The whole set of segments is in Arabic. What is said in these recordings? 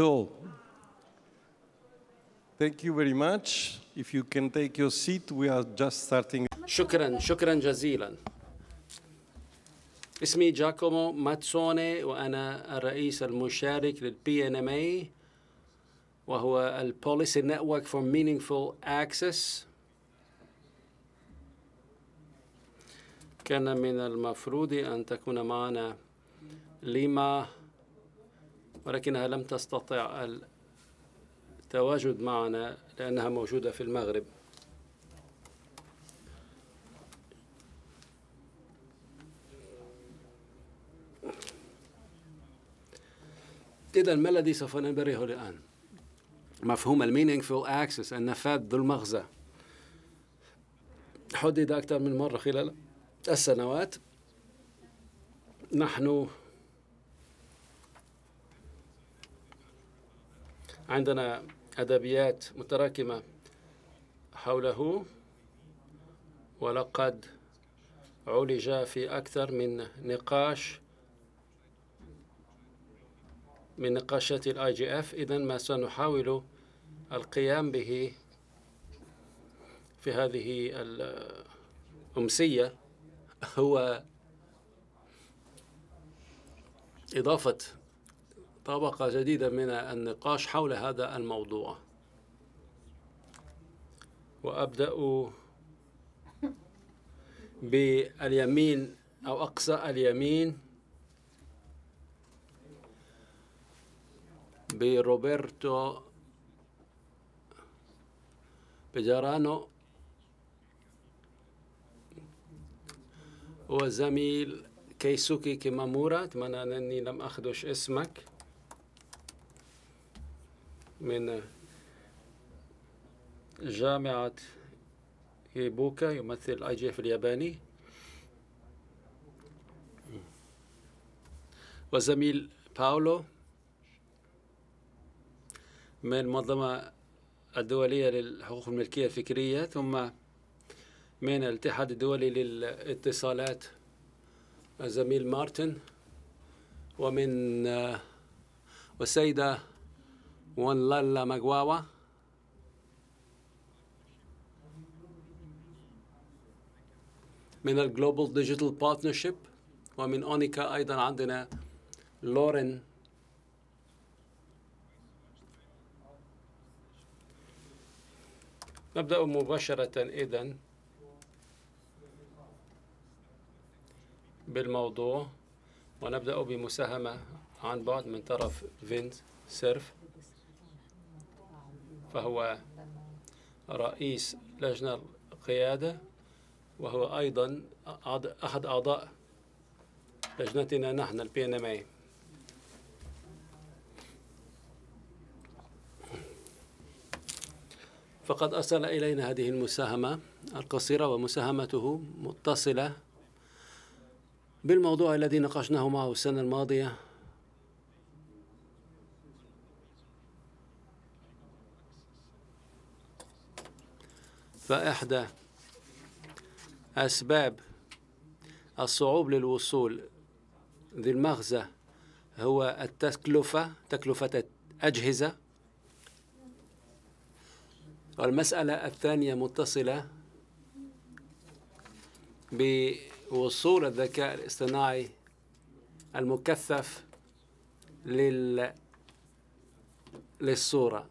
So, thank you very much. If you can take your seat, we are just starting. Shukran, shukran jazilan. اسمي جاكومو ماتسوني وأنا الرئيس المشارك للـ PNMA وهو الـ Policy Network for Meaningful Access كان من المفروض أن تكون معنا ولكنها لم تستطع التواجد معنا لأنها موجودة في المغرب إذا ما الذي سوف ننبره الآن؟ مفهوم فول اكسس النفاذ ذو المغزى حدد أكثر من مرة خلال السنوات نحن عندنا أدبيات متراكمة حوله ولقد عولج في أكثر من نقاش من نقاشات الاي جي اف اذا ما سنحاول القيام به في هذه الامسيه هو اضافه طبقة جديدة من النقاش حول هذا الموضوع وأبدأ باليمين أو أقصى اليمين بروبرتو بجارانو وزميل كيسوكي كيمامورا أتمنى أنني لم أخدش اسمك من جامعة هيبوكا يمثل اي جي اف الياباني وزميل باولو من المنظمة الدولية للحقوق الملكية الفكرية ثم من الاتحاد الدولي للاتصالات الزميل مارتن ومن آه، والسيدة وان لالا Maguawa. من الجلوبال ديجيتال بارتنرشيب ومن اونيكا ايضا عندنا لورين نبدا مباشره اذا بالموضوع ونبدا بمساهمه عن بعد من طرف فينت سيرف فهو رئيس لجنة القيادة وهو أيضا أحد أعضاء لجنتنا نحن البي ان ام اي فقد أرسل إلينا هذه المساهمة القصيرة ومساهمته متصلة بالموضوع الذي ناقشناه معه السنة الماضية فإحدى أسباب الصعوبة للوصول ذي المغزى هو التكلفة تكلفة أجهزة والمسألة الثانية متصلة بوصول الذكاء الاصطناعي المكثف لل... للصورة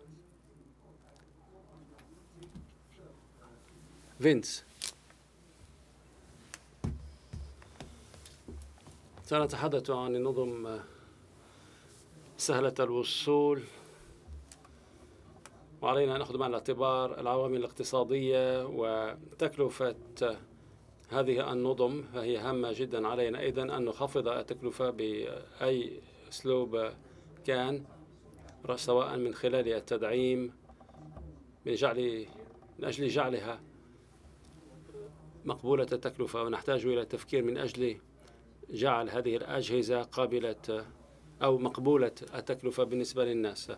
فينس سنتحدث عن نظم آه، سهلة الوصول وعلينا أن نأخذ بعين الاعتبار العوامل الاقتصادية وتكلفة آه، هذه النظم فهي هامة جدا علينا أيضا أن نخفض التكلفة بأي أسلوب كان سواء من خلال التدعيم من جعل من أجل جعلها مقبولة التكلفة ونحتاج إلى التفكير من أجل جعل هذه الأجهزة قابلة أو مقبولة التكلفة بالنسبة للناس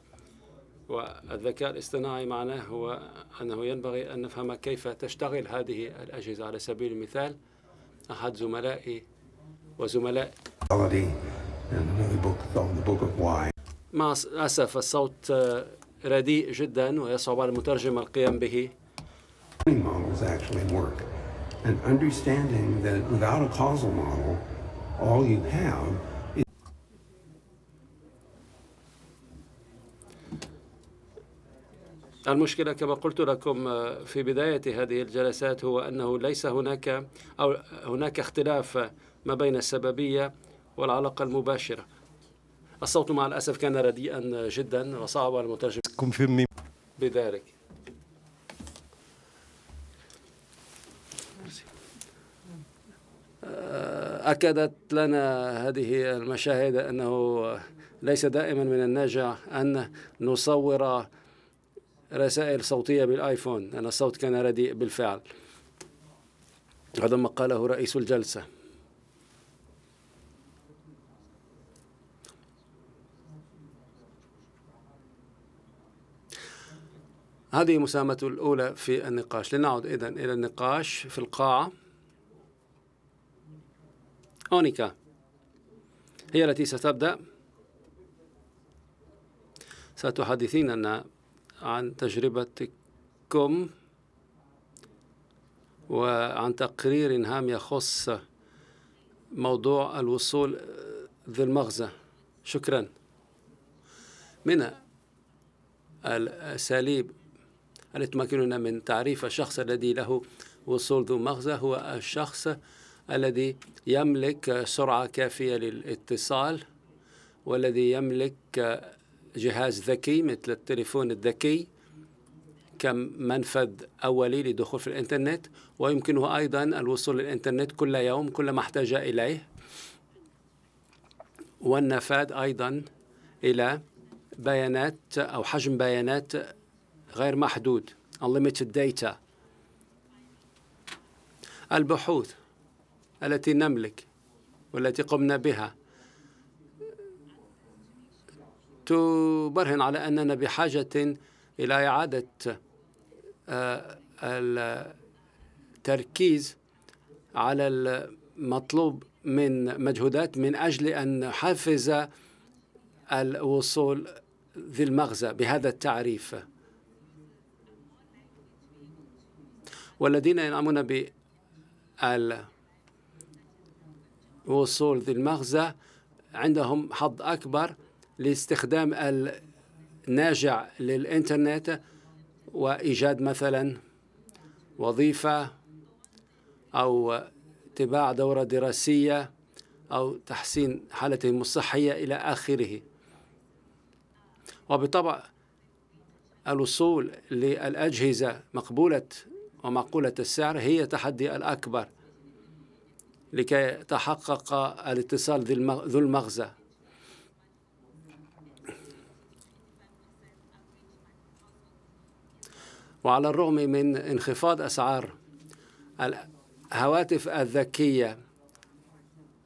والذكاء الاصطناعي معناه هو أنه ينبغي أن نفهم كيف تشتغل هذه الأجهزة على سبيل المثال أحد زملائي وزملاء مع الأسف الصوت رديء جدا ويصعب على المترجم القيام به and understanding that without a causal model, all you have is. المشكلة كما قلت لكم آه، في بداية هذه الجلسات هو أنه ليس هناك أو هناك اختلاف ما بين السببية والعلاقة المباشرة الصوت مع الأسف كان رديئا جدا وصعب على المترجم بذلك أكدت لنا هذه المشاهد أنه ليس دائما من الناجع أن نصور رسائل صوتية بالآيفون أن الصوت كان رديء بالفعل هذا ما قاله رئيس الجلسة هذه مساهمة الأولى في النقاش لنعد إذن إلى النقاش في القاعة أونيكا هي التي ستبدأ ستحدثيننا عن تجربتكم وعن تقرير هام يخص موضوع الوصول ذي المغزى شكرا من الأساليب التي تمكننا من تعريف الشخص الذي له وصول ذو مغزى هو الشخص الذي يملك سرعة كافية للاتصال والذي يملك جهاز ذكي مثل التليفون الذكي كمنفذ أولي للدخول في الإنترنت ويمكنه أيضا الوصول للإنترنت كل يوم كل ما احتاج إليه والنفاذ أيضا إلى بيانات أو حجم بيانات غير محدود unlimited data البحوث التي نملك والتي قمنا بها تبرهن على أننا بحاجة إلى إعادة آه، التركيز على المطلوب من مجهودات من أجل أن نحفز الوصول ذي المغزى بهذا التعريف والذين ينعمون بال وصول ذي المغزى عندهم حظ أكبر لاستخدام الناجع للإنترنت وإيجاد مثلا وظيفة أو اتباع دورة دراسية أو تحسين حالتهم الصحية إلى آخره وبالطبع الوصول للأجهزة مقبولة ومعقولة السعر هي تحدي الأكبر لكي يتحقق الاتصال ذو المغزى وعلى الرغم من انخفاض أسعار الهواتف الذكية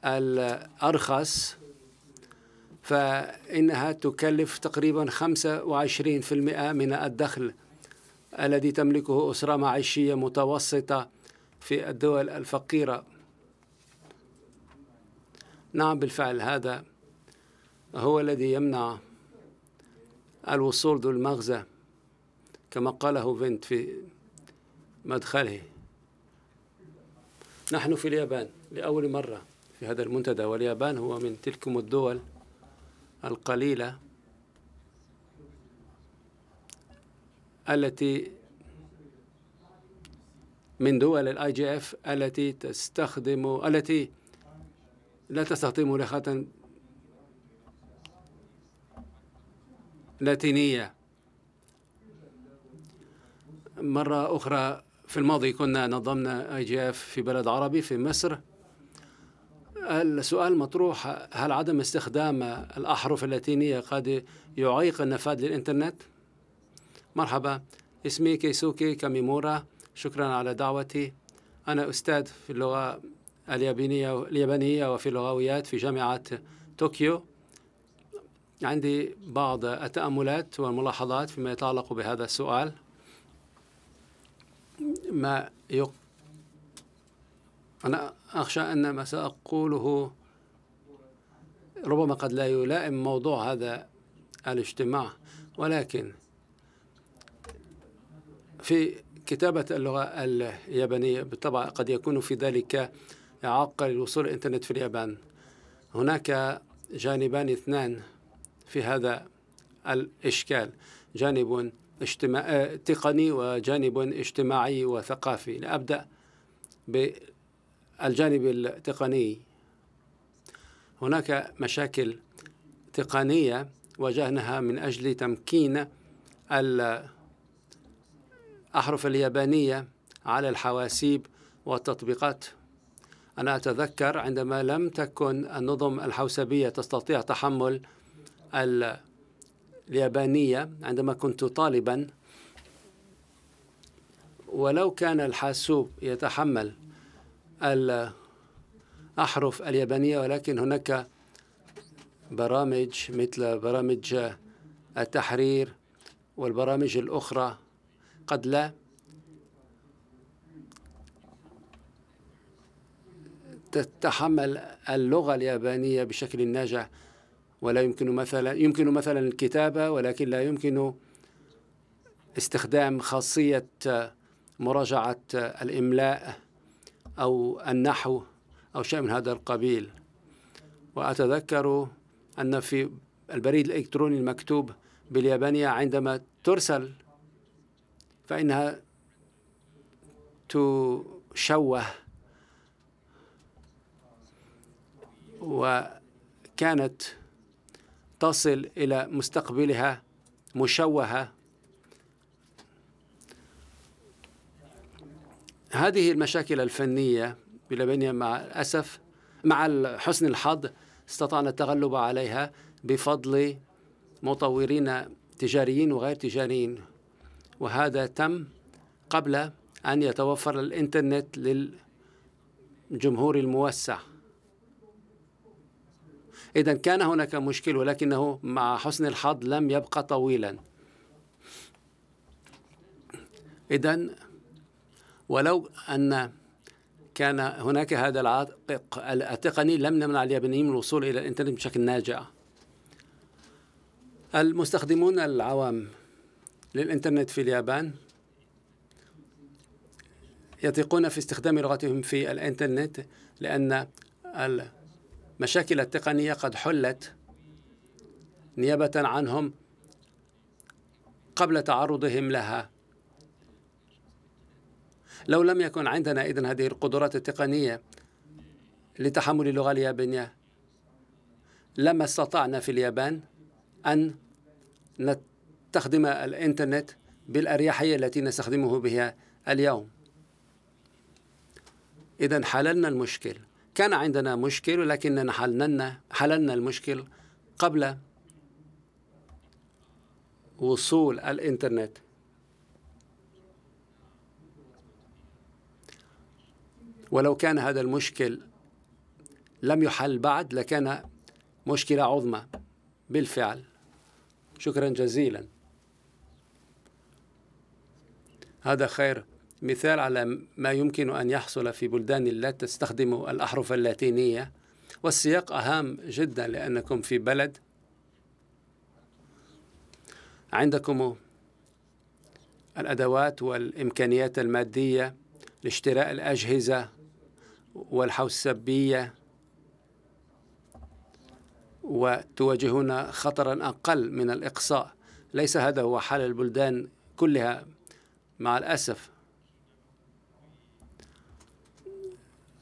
الأرخص فإنها تكلف تقريبا 25% من الدخل الذي تملكه أسرة معيشية متوسطة في الدول الفقيرة نعم بالفعل هذا هو الذي يمنع الوصول ذو المغزى كما قاله فينت في مدخله نحن في اليابان لأول مرة في هذا المنتدى واليابان هو من تلكم الدول القليلة التي من دول الاي جي اف التي تستخدم التي لا تستخدم لغات لاتينية مرة أخرى في الماضي كنا نظمنا اي جي اف في بلد عربي في مصر السؤال مطروح هل عدم استخدام الأحرف اللاتينية قد يعيق النفاذ للإنترنت؟ مرحبا اسمي كيسوكي كاميمورا شكرا على دعوتي أنا أستاذ في اللغة اليابانية اليابانية وفي اللغويات في جامعة طوكيو عندي بعض التأملات والملاحظات فيما يتعلق بهذا السؤال ما يق... أنا أخشى أن ما سأقوله ربما قد لا يلائم موضوع هذا الاجتماع ولكن في كتابة اللغة اليابانية بالطبع قد يكون في ذلك يعقل الوصول الإنترنت في اليابان هناك جانبان اثنان في هذا الإشكال جانب اجتماع... آه، تقني وجانب اجتماعي وثقافي لأبدأ بالجانب التقني هناك مشاكل تقنية واجهناها من أجل تمكين الأحرف اليابانية على الحواسيب والتطبيقات أنا أتذكر عندما لم تكن النظم الحوسبية تستطيع تحمل اليابانية عندما كنت طالبا ولو كان الحاسوب يتحمل الأحرف اليابانية ولكن هناك برامج مثل برامج التحرير والبرامج الأخرى قد لا تتحمل اللغة اليابانية بشكل ناجح ولا يمكن مثلا يمكن مثلا الكتابة ولكن لا يمكن استخدام خاصية مراجعة الإملاء أو النحو أو شيء من هذا القبيل وأتذكر أن في البريد الإلكتروني المكتوب باليابانية عندما ترسل فإنها تشوه وكانت تصل إلى مستقبلها مشوهة هذه المشاكل الفنية بلبنيا مع الأسف مع حسن الحظ استطعنا التغلب عليها بفضل مطورين تجاريين وغير تجاريين وهذا تم قبل أن يتوفر الإنترنت للجمهور الموسع إذا كان هناك مشكل ولكنه مع حسن الحظ لم يبقى طويلا إذا ولو أن كان هناك هذا العائق التقني لم نمنع اليابانيين من الوصول إلى الإنترنت بشكل ناجع المستخدمون العوام للإنترنت في اليابان يثقون في استخدام لغتهم في الإنترنت لأن مشاكل التقنية قد حلت نيابة عنهم قبل تعرضهم لها لو لم يكن عندنا إذن هذه القدرات التقنية لتحمل اللغة اليابانية لما استطعنا في اليابان أن نستخدم الإنترنت بالأريحية التي نستخدمه بها اليوم إذا حللنا المشكل كان عندنا مشكل ولكننا حللنا حللنا المشكل قبل وصول الإنترنت ولو كان هذا المشكل لم يحل بعد لكان مشكلة عظمى بالفعل شكرا جزيلا هذا خير مثال على ما يمكن أن يحصل في بلدان لا تستخدم الأحرف اللاتينية والسياق أهم جدا لأنكم في بلد عندكم الأدوات والإمكانيات المادية لاشتراء الأجهزة والحوسبية وتواجهون خطرا أقل من الإقصاء ليس هذا هو حال البلدان كلها مع الأسف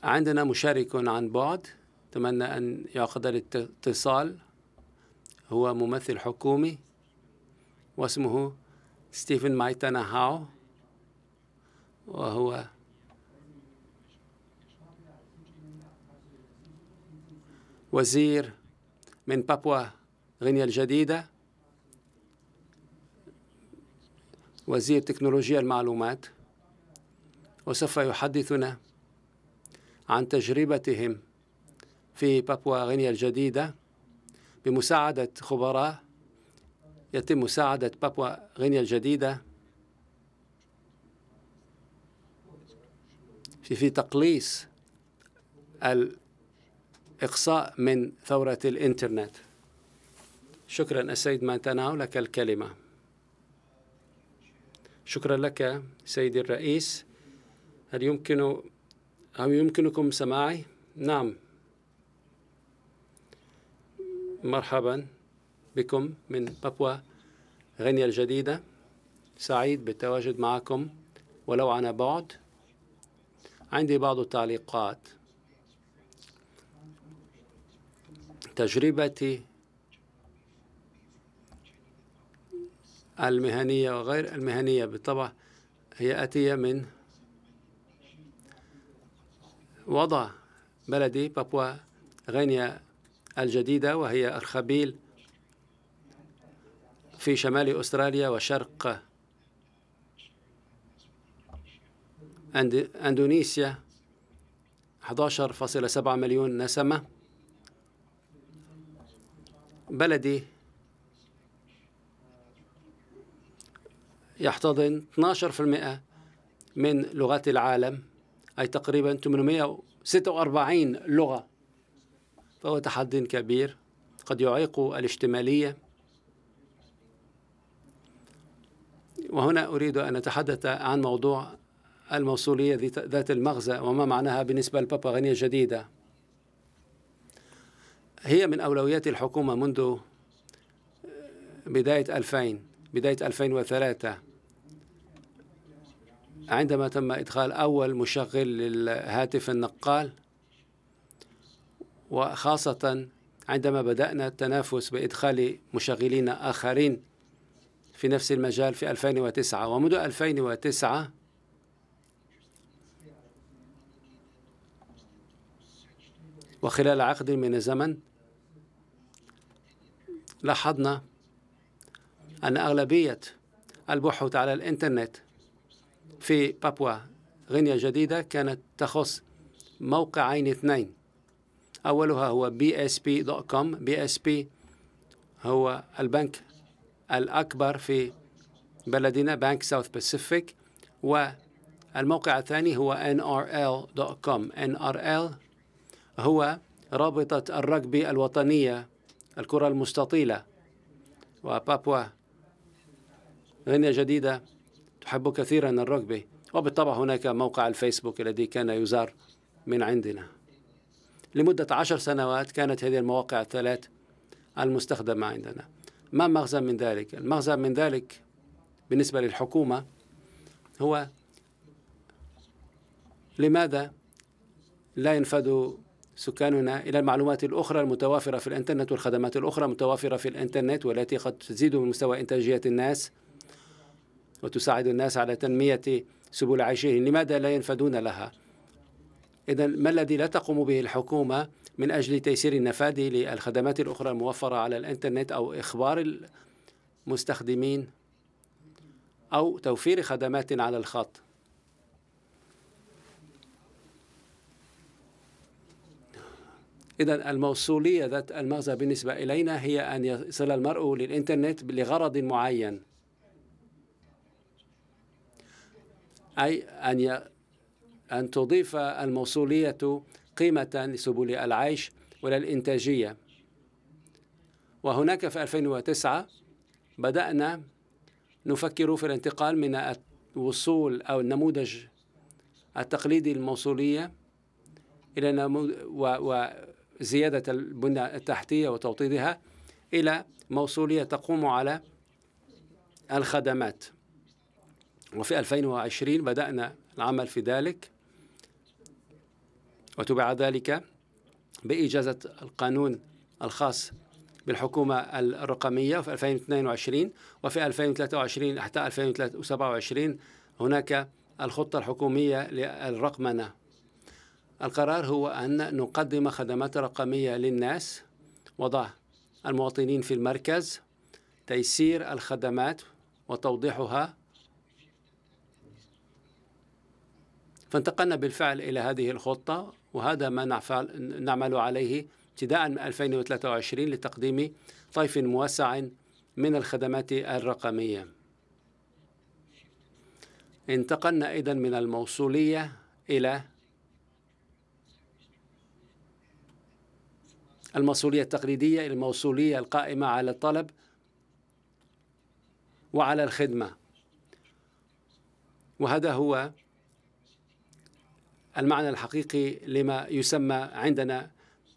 عندنا مشارك عن بعد أتمنى أن يعقد الاتصال هو ممثل حكومي واسمه ستيفن مايتانا هاو وهو وزير من بابوا غينيا الجديدة وزير تكنولوجيا المعلومات وسوف يحدثنا عن تجربتهم في بابوا غينيا الجديدة بمساعدة خبراء يتم مساعدة بابوا غينيا الجديدة في, في تقليص الإقصاء من ثورة الإنترنت شكرا السيد مانتاناو لك الكلمة شكرا لك سيدي الرئيس هل يمكن هل يمكنكم سماعي نعم مرحبا بكم من بابوا غينيا الجديدة سعيد بالتواجد معكم ولو عن بعد عندي بعض التعليقات تجربتي المهنية وغير المهنية بالطبع هي أتية من وضع بلدي بابوا غينيا الجديدة وهي أرخبيل في شمال أستراليا وشرق أندونيسيا 11.7 مليون نسمة بلدي يحتضن 12% من لغات العالم أي تقريبا 846 لغة فهو تحدي كبير قد يعيق الاشتمالية وهنا أريد أن أتحدث عن موضوع الموصولية ذات المغزى وما معناها بالنسبة غنية الجديدة هي من أولويات الحكومة منذ بداية 2000 بداية 2003 عندما تم إدخال أول مشغل للهاتف النقال وخاصة عندما بدأنا التنافس بإدخال مشغلين آخرين في نفس المجال في 2009 ومنذ 2009 وخلال عقد من الزمن لاحظنا أن أغلبية البحوث على الإنترنت في بابوا غينيا الجديدة كانت تخص موقعين اثنين أولها هو بي اس بي دوت كوم بي اس بي هو البنك الأكبر في بلدنا بنك ساوث باسيفيك والموقع الثاني هو nrl.com nrl هو رابطة الرجبي الوطنية الكرة المستطيلة وبابوا غينيا جديدة أحب كثيرا الركبة وبالطبع هناك موقع الفيسبوك الذي كان يزار من عندنا لمدة عشر سنوات كانت هذه المواقع الثلاث المستخدمة عندنا ما مغزى من ذلك؟ المغزى من ذلك بالنسبة للحكومة هو لماذا لا ينفذ سكاننا إلى المعلومات الأخرى المتوافرة في الإنترنت والخدمات الأخرى المتوافرة في الإنترنت والتي قد تزيد من مستوى إنتاجية الناس وتساعد الناس على تنمية سبل عيشهم لماذا لا ينفذون لها إذا ما الذي لا تقوم به الحكومة من أجل تيسير النفاذ للخدمات الأخرى الموفرة على الإنترنت أو إخبار المستخدمين أو توفير خدمات على الخط إذا الموصولية ذات المغزى بالنسبة إلينا هي أن يصل المرء للإنترنت لغرض معين أي أن ي... أن تضيف الموصولية قيمة لسبل العيش وللإنتاجية وهناك في 2009 بدأنا نفكر في الانتقال من الوصول أو النموذج التقليدي الموصولية إلى نمو... و... وزيادة البنى التحتية وتوطيدها إلى موصولية تقوم على الخدمات وفي 2020 بدأنا العمل في ذلك وتبع ذلك بإجازة القانون الخاص بالحكومة الرقمية في 2022 وفي 2023 حتى 2027 هناك الخطة الحكومية للرقمنة القرار هو أن نقدم خدمات رقمية للناس وضع المواطنين في المركز تيسير الخدمات وتوضيحها فانتقلنا بالفعل إلى هذه الخطة وهذا ما نعفل نعمل عليه ابتداء من 2023 لتقديم طيف موسع من الخدمات الرقمية انتقلنا أيضا من الموصولية إلى الموصولية التقليدية إلى الموصولية القائمة على الطلب وعلى الخدمة وهذا هو المعنى الحقيقي لما يسمى عندنا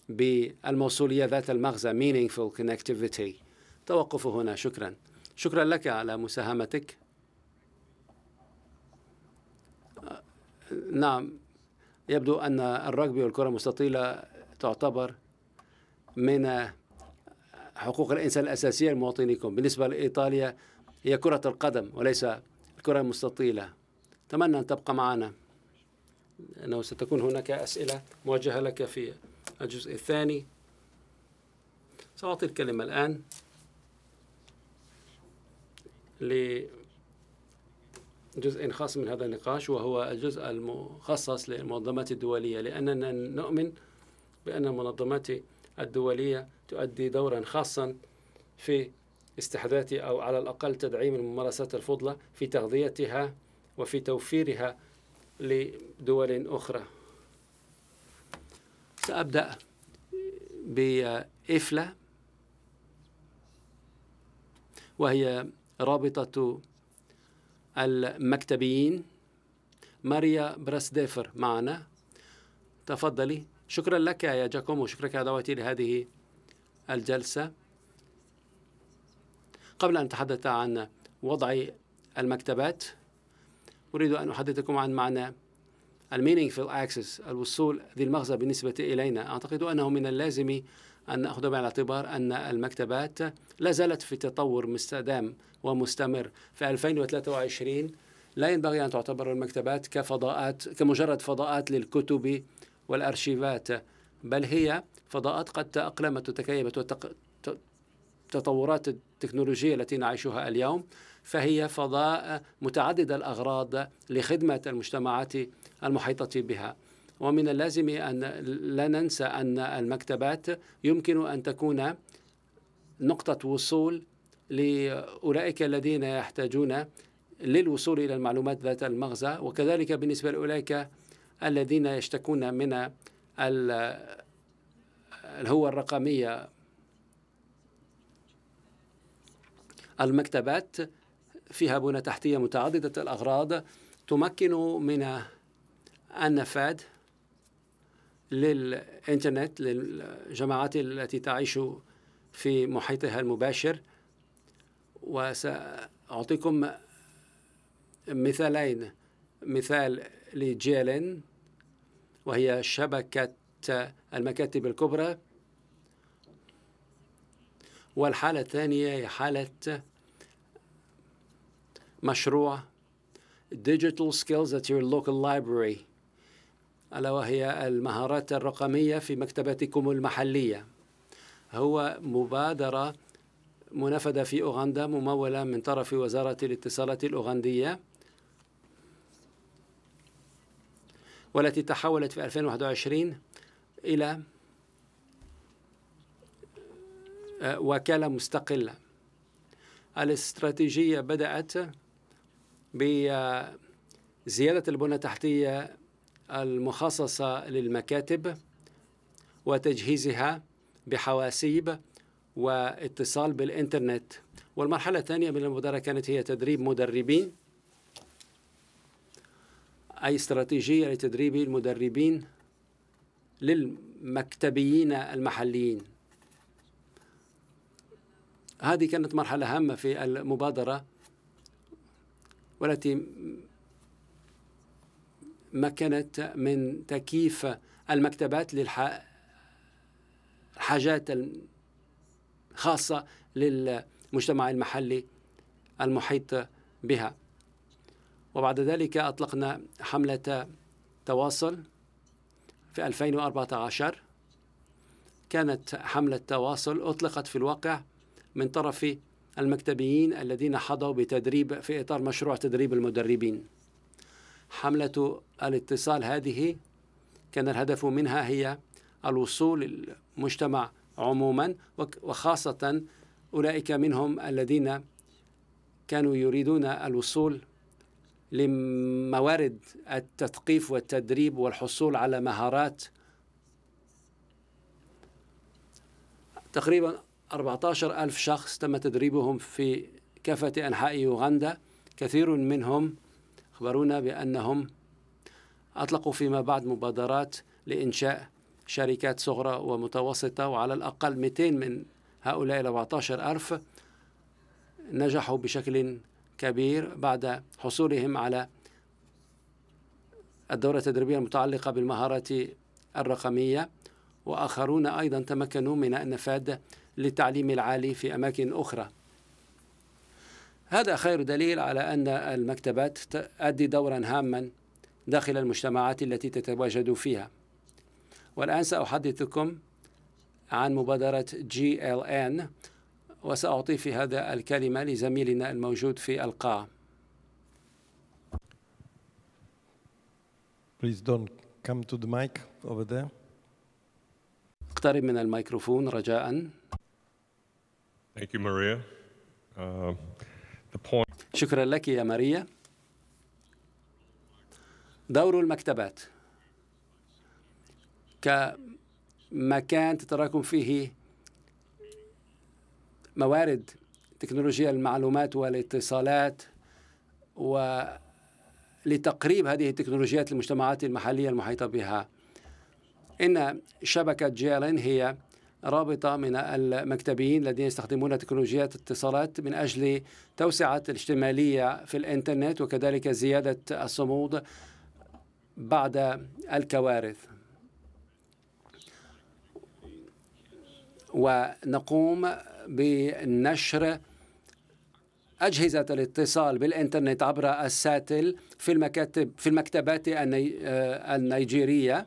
بالموصولية ذات المغزى meaningful connectivity توقف هنا شكرا شكرا لك على مساهمتك آه، نعم يبدو أن الرجبي والكرة المستطيلة تعتبر من آه، حقوق الإنسان الأساسية لمواطنيكم بالنسبة لإيطاليا هي كرة القدم وليس الكرة المستطيلة أتمنى أن تبقى معنا أنه ستكون هناك أسئلة موجهة لك في الجزء الثاني سأعطي الكلمة الآن لجزء خاص من هذا النقاش وهو الجزء المخصص للمنظمات الدولية لأننا نؤمن بأن المنظمات الدولية تؤدي دورا خاصا في استحداث أو على الأقل تدعيم الممارسات الفضلى في تغذيتها وفي توفيرها لدول أخرى سأبدأ بإفلا وهي رابطة المكتبيين ماريا براسديفر معنا تفضلي شكرا لك يا جاكومو شكرا دعوتي لهذه الجلسة قبل أن تحدث عن وضع المكتبات أريد أن أحدثكم عن معنى المينينجفul اكسس الوصول ذي المغزى بالنسبة إلينا أعتقد أنه من اللازم أن نأخذ بعين الاعتبار أن المكتبات لا زالت في تطور مستدام ومستمر في 2023 لا ينبغي أن تعتبر المكتبات كفضاءات كمجرد فضاءات للكتب والأرشيفات بل هي فضاءات قد تأقلمت وتكيفت وتطورات التكنولوجية التي نعيشها اليوم فهي فضاء متعدد الأغراض لخدمة المجتمعات المحيطة بها ومن اللازم أن لا ننسى أن المكتبات يمكن أن تكون نقطة وصول لأولئك الذين يحتاجون للوصول إلى المعلومات ذات المغزى وكذلك بالنسبة لأولئك الذين يشتكون من الهوة الرقمية المكتبات فيها بنى تحتية متعددة الأغراض تمكن من النفاذ للإنترنت للجماعات التي تعيش في محيطها المباشر وسأعطيكم مثالين مثال لجيلين وهي شبكة المكاتب الكبرى والحالة الثانية هي حالة مشروع digital skills at your local library ألا وهي المهارات الرقمية في مكتبتكم المحلية هو مبادرة منفذة في أوغندا ممولة من طرف وزارة الاتصالات الأوغندية والتي تحولت في 2021 إلى آه، وكالة مستقلة الاستراتيجية بدأت بزيادة البنى التحتية المخصصة للمكاتب وتجهيزها بحواسيب واتصال بالإنترنت والمرحلة الثانية من المبادرة كانت هي تدريب مدربين أي استراتيجية لتدريب المدربين للمكتبيين المحليين هذه كانت مرحلة هامة في المبادرة والتي مكنت من تكييف المكتبات للحاجات الخاصة للمجتمع المحلي المحيط بها وبعد ذلك أطلقنا حملة تواصل في 2014 كانت حملة تواصل أطلقت في الواقع من طرف المكتبيين الذين حضوا بتدريب في إطار مشروع تدريب المدربين حملة الاتصال هذه كان الهدف منها هي الوصول للمجتمع عموما وخاصة أولئك منهم الذين كانوا يريدون الوصول لموارد التثقيف والتدريب والحصول على مهارات تقريبا 14 ألف شخص تم تدريبهم في كافة أنحاء يوغندا كثير منهم أخبرونا بأنهم أطلقوا فيما بعد مبادرات لإنشاء شركات صغرى ومتوسطة وعلى الأقل 200 من هؤلاء 14 ألف نجحوا بشكل كبير بعد حصولهم على الدورة التدريبية المتعلقة بالمهارات الرقمية وآخرون أيضا تمكنوا من النفاذ للتعليم العالي في أماكن أخرى هذا خير دليل على أن المكتبات تؤدي دورا هاما داخل المجتمعات التي تتواجد فيها والآن سأحدثكم عن مبادرة جي ال ان وسأعطي في هذا الكلمة لزميلنا الموجود في القاعة Please don't come to the mic over there. اقترب من الميكروفون رجاءً. Thank you, Maria. Uh, the point... شكرا لك يا ماريا. دور المكتبات كمكان تتراكم فيه موارد تكنولوجيا المعلومات والاتصالات ولتقريب هذه التكنولوجيات للمجتمعات المحلية المحيطة بها إن شبكة جيلين هي رابطة من المكتبيين الذين يستخدمون تكنولوجيات الاتصالات من أجل توسعة الاشتمالية في الإنترنت وكذلك زيادة الصمود بعد الكوارث ونقوم بنشر أجهزة الاتصال بالإنترنت عبر الساتل في المكاتب في المكتبات آه، النيجيرية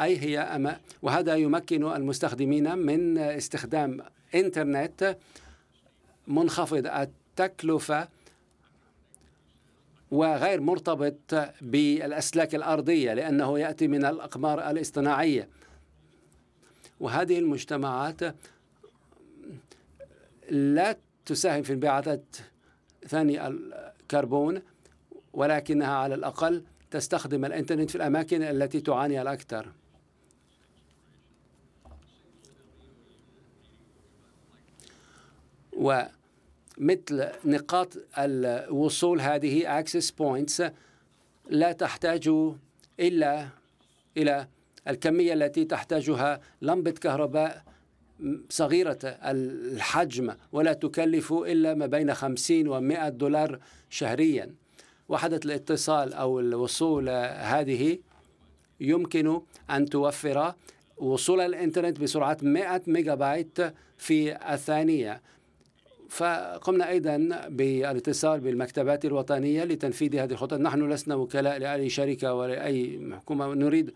أي هي أما وهذا يمكن المستخدمين من استخدام إنترنت منخفض التكلفة وغير مرتبط بالأسلاك الأرضية لأنه يأتي من الأقمار الاصطناعية وهذه المجتمعات لا تساهم في انبعاثات ثاني الكربون ولكنها على الأقل تستخدم الإنترنت في الأماكن التي تعاني الأكثر ومثل نقاط الوصول هذه اكسس بوينتس لا تحتاج الا الى الكميه التي تحتاجها لمبه كهرباء صغيرة الحجم ولا تكلف إلا ما بين 50 و 100 دولار شهريا وحدة الاتصال أو الوصول هذه يمكن أن توفر وصول الإنترنت بسرعة 100 ميجا بايت في الثانية فقمنا أيضا بالاتصال بالمكتبات الوطنية لتنفيذ هذه الخطط نحن لسنا وكلاء لأي شركة ولا أي حكومة نريد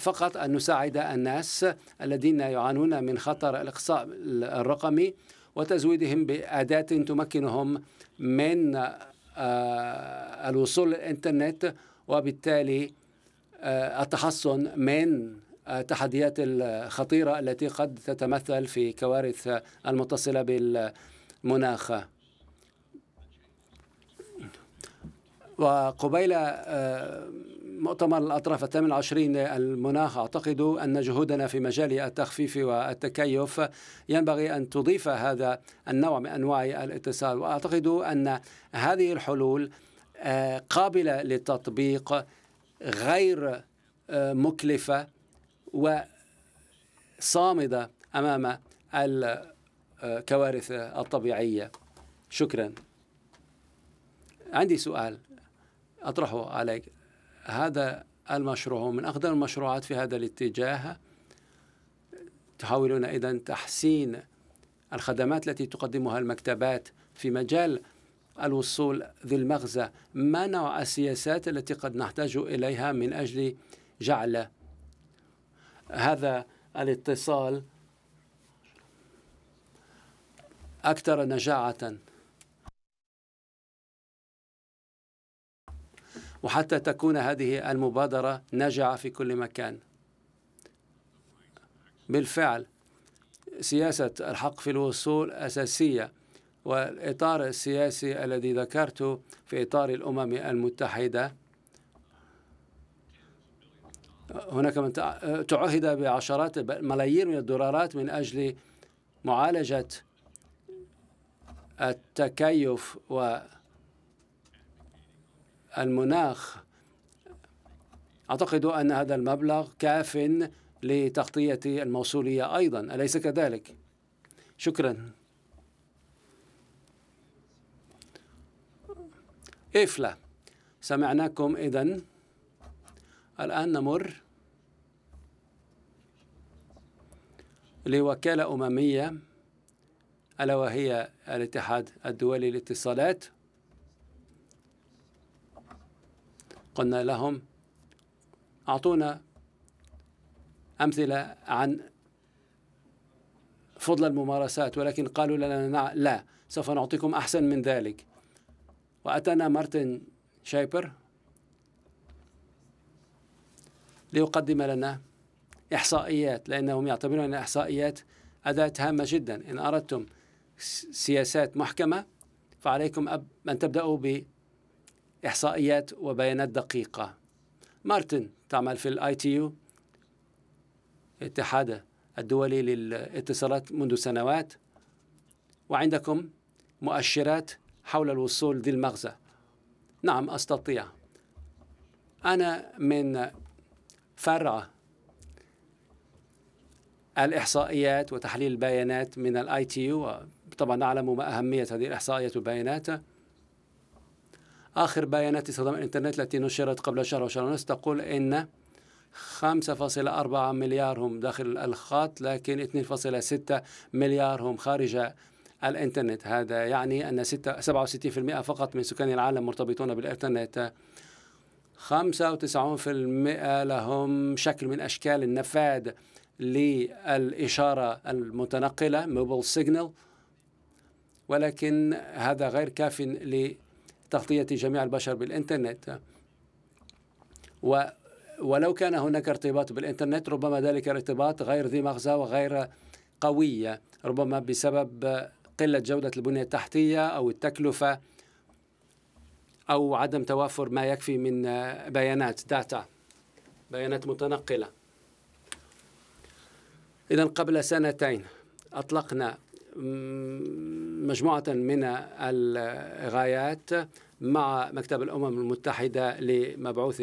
فقط أن نساعد الناس الذين يعانون من خطر الإقصاء الرقمي وتزويدهم بأداة تمكنهم من آه، الوصول للإنترنت وبالتالي آه، التحصن من التحديات الخطيرة التي قد تتمثل في كوارث المتصلة بالمناخ وقبيل آه، مؤتمر الأطراف الثامن العشرين المناخ أعتقد أن جهودنا في مجال التخفيف والتكيف ينبغي أن تضيف هذا النوع من أنواع الاتصال وأعتقد أن هذه الحلول آه، قابلة للتطبيق غير آه، مكلفة وصامدة أمام الكوارث الطبيعية شكرا عندي سؤال أطرحه عليك هذا المشروع من أقدم المشروعات في هذا الاتجاه تحاولون إذا تحسين الخدمات التي تقدمها المكتبات في مجال الوصول ذي المغزى ما نوع السياسات التي قد نحتاج إليها من أجل جعل هذا الاتصال أكثر نجاعة وحتى تكون هذه المبادرة ناجعة في كل مكان بالفعل سياسة الحق في الوصول أساسية والإطار السياسي الذي ذكرته في إطار الأمم المتحدة هناك من تعهد بعشرات ملايين من الدولارات من أجل معالجة التكيف والمناخ أعتقد أن هذا المبلغ كاف لتغطية الموصولية أيضا أليس كذلك؟ شكرا إفلا سمعناكم إذن الآن نمر لوكالة أممية ألا وهي الاتحاد الدولي للاتصالات قلنا لهم أعطونا أمثلة عن فضل الممارسات ولكن قالوا لنا لا سوف نعطيكم أحسن من ذلك وأتانا مارتن شايبر ليقدم لنا إحصائيات لأنهم يعتبرون أن الإحصائيات أداة هامة جدا إن أردتم سياسات محكمة فعليكم أن تبدأوا بإحصائيات وبيانات دقيقة مارتن تعمل في الاي تي يو الاتحاد الدولي للاتصالات منذ سنوات وعندكم مؤشرات حول الوصول ذي المغزى نعم أستطيع أنا من فرع الإحصائيات وتحليل البيانات من الاي تي يو طبعا نعلم ما أهمية هذه الإحصائيات والبيانات آخر بيانات استخدام الإنترنت التي نشرت قبل شهر وشهر ونصف تقول إن 5.4 مليار هم داخل الخط لكن 2.6 مليار هم خارج الإنترنت هذا يعني أن 67% فقط من سكان العالم مرتبطون بالإنترنت 95% لهم شكل من أشكال النفاذ للإشارة المتنقلة موبل سيجنال ولكن هذا غير كاف لتغطية جميع البشر بالإنترنت و ولو كان هناك ارتباط بالإنترنت ربما ذلك الارتباط غير ذي مغزى وغير قوية ربما بسبب قلة جودة البنية التحتية أو التكلفة أو عدم توافر ما يكفي من آه، بيانات داتا بيانات متنقلة إذا قبل سنتين أطلقنا مجموعة من الغايات مع مكتب الأمم المتحدة لمبعوث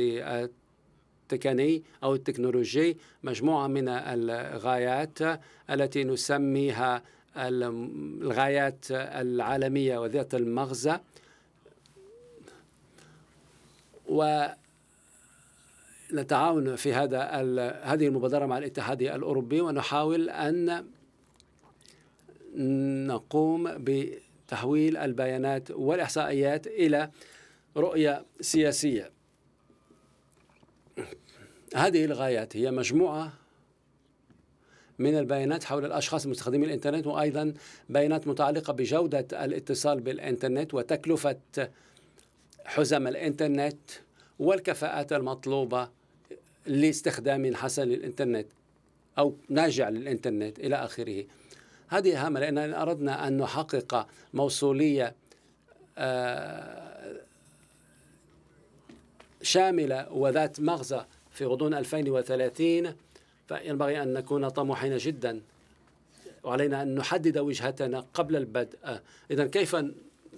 التقني أو التكنولوجي مجموعة من الغايات التي نسميها الغايات العالمية وذات المغزى ونتعاون في هذا هذه المبادرة مع الاتحاد الأوروبي ونحاول أن نقوم بتحويل البيانات والإحصائيات إلى رؤية سياسية هذه الغايات هي مجموعة من البيانات حول الأشخاص المستخدمين الإنترنت وأيضا بيانات متعلقة بجودة الاتصال بالإنترنت وتكلفة حزم الإنترنت والكفاءات المطلوبة لاستخدام حسن للإنترنت أو ناجع للإنترنت إلى آخره هذه هامة لأن أردنا أن نحقق موصولية آه، شاملة وذات مغزى في غضون 2030 فينبغي أن نكون طموحين جدا وعلينا أن نحدد وجهتنا قبل البدء إذا كيف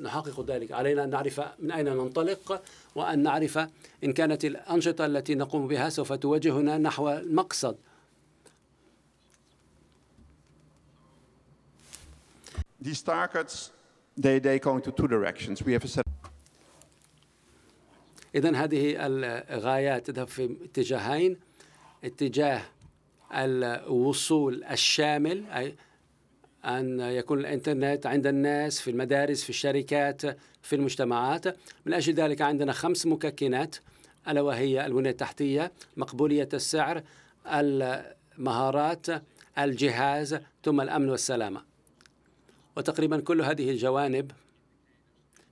نحقق ذلك علينا أن نعرف من أين ننطلق وأن نعرف إن كانت الأنشطة التي نقوم بها سوف توجهنا نحو المقصد These targets, they, they go into two directions. We have a set إذا هذه الغايات تذهب في اتجاهين اتجاه الوصول الشامل أي أن يكون الإنترنت عند الناس في المدارس في الشركات في المجتمعات من أجل ذلك عندنا خمس مككنات ألا وهي البنية التحتية مقبولية السعر المهارات الجهاز ثم الأمن والسلامة وتقريبا كل هذه الجوانب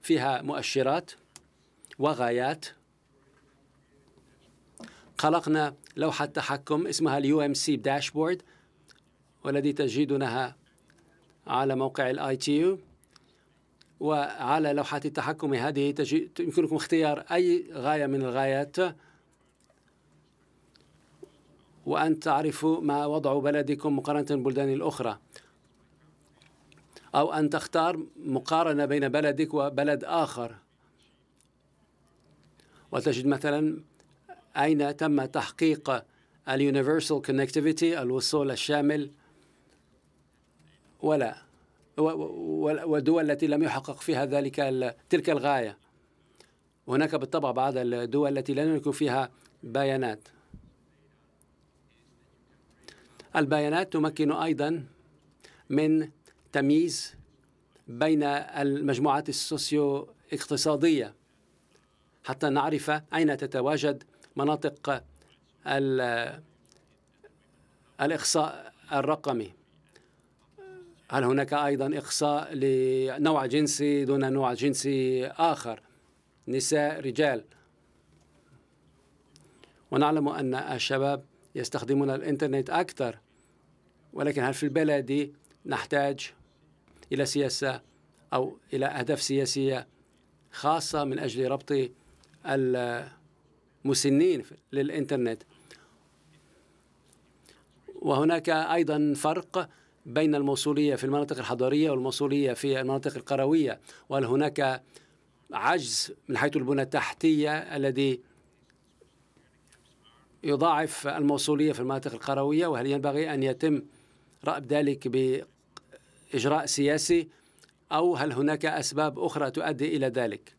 فيها مؤشرات وغايات خلقنا لوحة تحكم اسمها اليو ام سي داشبورد والذي تجدونها على موقع الاي تي يو وعلى لوحة التحكم هذه تجي... يمكنكم اختيار أي غاية من الغايات وأن تعرفوا ما وضع بلدكم مقارنة بالبلدان الأخرى أو أن تختار مقارنة بين بلدك وبلد آخر وتجد مثلا أين تم تحقيق اليونيفرسال كونكتيفيتي الوصول الشامل ولا والدول التي لم يحقق فيها ذلك تلك الغاية هناك بالطبع بعض الدول التي لا يملك فيها بيانات البيانات تمكن أيضا من تمييز بين المجموعات السوسيو اقتصادية حتى نعرف أين تتواجد مناطق الاقصاء الرقمي هل هناك أيضا إقصاء لنوع جنسي دون نوع جنسي آخر نساء رجال ونعلم أن الشباب يستخدمون الإنترنت أكثر ولكن هل في البلد نحتاج إلى سياسة أو إلى أهداف سياسية خاصة من أجل ربط المسنين للإنترنت وهناك أيضا فرق بين الموصولية في المناطق الحضرية والموصولية في المناطق القروية وهل هناك عجز من حيث البنى التحتية الذي يضاعف الموصولية في المناطق القروية وهل ينبغي أن يتم رأب ذلك بإجراء سياسي أو هل هناك أسباب أخرى تؤدي إلى ذلك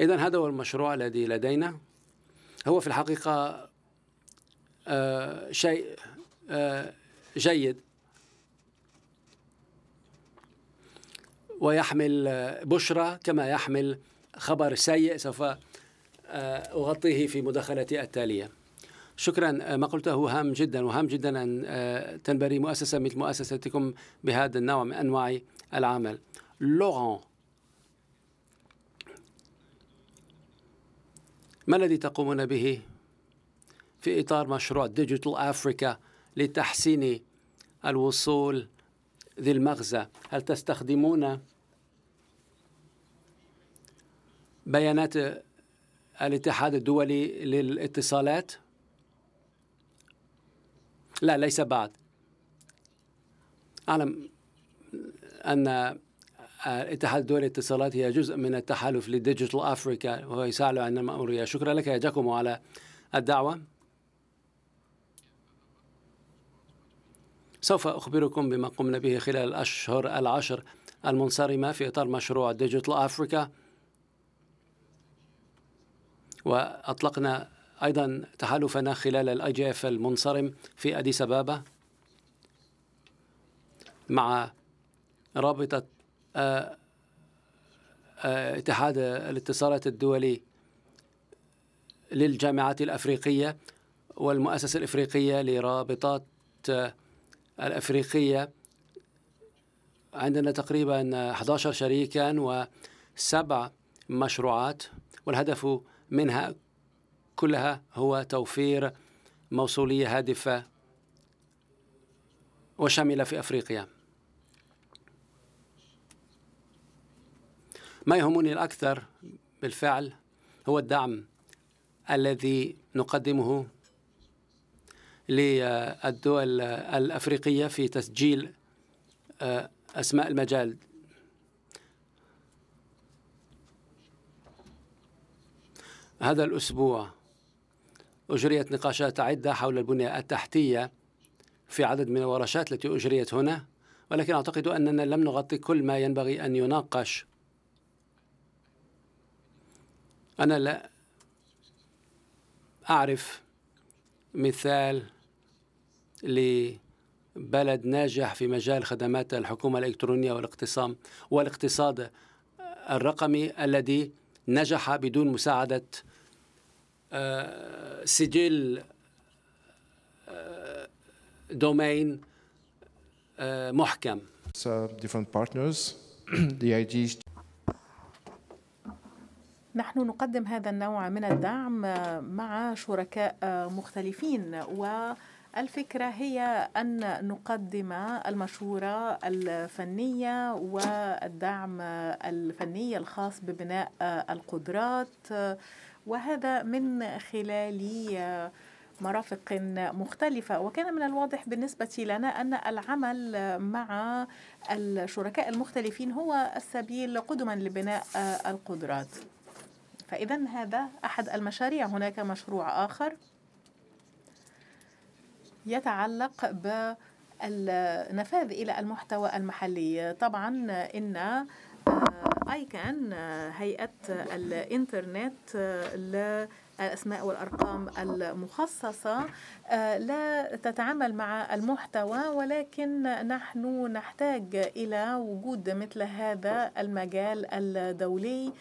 إذا هذا هو المشروع الذي لدينا هو في الحقيقة آه، شيء جيد ويحمل بشرى كما يحمل خبر سيء سوف آه، أغطيه في مداخلتي التالية شكرا آه، ما قلته هام جدا وهام جدا أن آه، تنبري مؤسسة مثل مؤسستكم بهذا النوع من أنواع العمل لوران ما الذي تقومون به في إطار مشروع ديجيتال أفريكا لتحسين الوصول ذي المغزى هل تستخدمون بيانات الاتحاد الدولي للاتصالات لا ليس بعد أعلم أن الاتحاد الدولي للاتصالات هي جزء من التحالف لديجيتال أفريكا وهو يسعى عن المأمورية شكرا لك يا جاكومو على الدعوة سوف أخبركم بما قمنا به خلال الأشهر العشر المنصرمة في إطار مشروع ديجيتال أفريكا وأطلقنا أيضا تحالفنا خلال الاي جي اف المنصرم في أديس أبابا مع رابطة آه، آه، اتحاد الاتصالات الدولي للجامعات الأفريقية والمؤسسة الإفريقية لرابطات الأفريقية عندنا تقريبا 11 شريكا وسبع مشروعات والهدف منها كلها هو توفير موصولية هادفة وشاملة في أفريقيا ما يهمني الأكثر بالفعل هو الدعم الذي نقدمه للدول الأفريقية في تسجيل آه، أسماء المجال هذا الأسبوع أجريت نقاشات عدة حول البنية التحتية في عدد من الورشات التي أجريت هنا ولكن أعتقد أننا لم نغطي كل ما ينبغي أن يناقش أنا لا أعرف مثال لبلد ناجح في مجال خدمات الحكومة الإلكترونية والاقتصام والاقتصاد الرقمي الذي نجح بدون مساعدة آه، سجل آه، دومين آه، محكم. نحن نقدم هذا النوع من الدعم مع شركاء مختلفين و الفكرة هي أن نقدم المشورة الفنية والدعم الفني الخاص ببناء القدرات وهذا من خلال مرافق مختلفة وكان من الواضح بالنسبة لنا أن العمل مع الشركاء المختلفين هو السبيل قدما لبناء القدرات فإذا هذا أحد المشاريع هناك مشروع آخر يتعلق بالنفاذ إلى المحتوى المحلي طبعا إن آه، اي كان آه، هيئه الانترنت للاسماء آه، والارقام المخصصه لا تتعامل مع المحتوى ولكن نحن نحتاج الى وجود مثل هذا المجال الدولي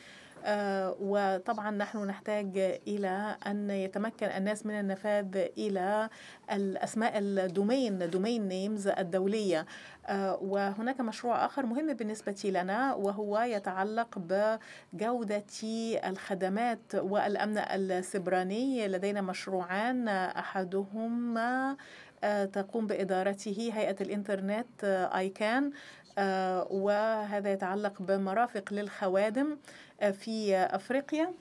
آه، وطبعا نحن نحتاج إلى أن يتمكن الناس من النفاذ إلى الأسماء الدومين دومين نيمز الدولية آه، وهناك مشروع آخر مهم بالنسبة لنا وهو يتعلق بجودة الخدمات والأمن السبراني لدينا مشروعان أحدهما آه، تقوم بإدارته هيئة الإنترنت آيكان آه، وهذا يتعلق بمرافق للخوادم آه، في أفريقيا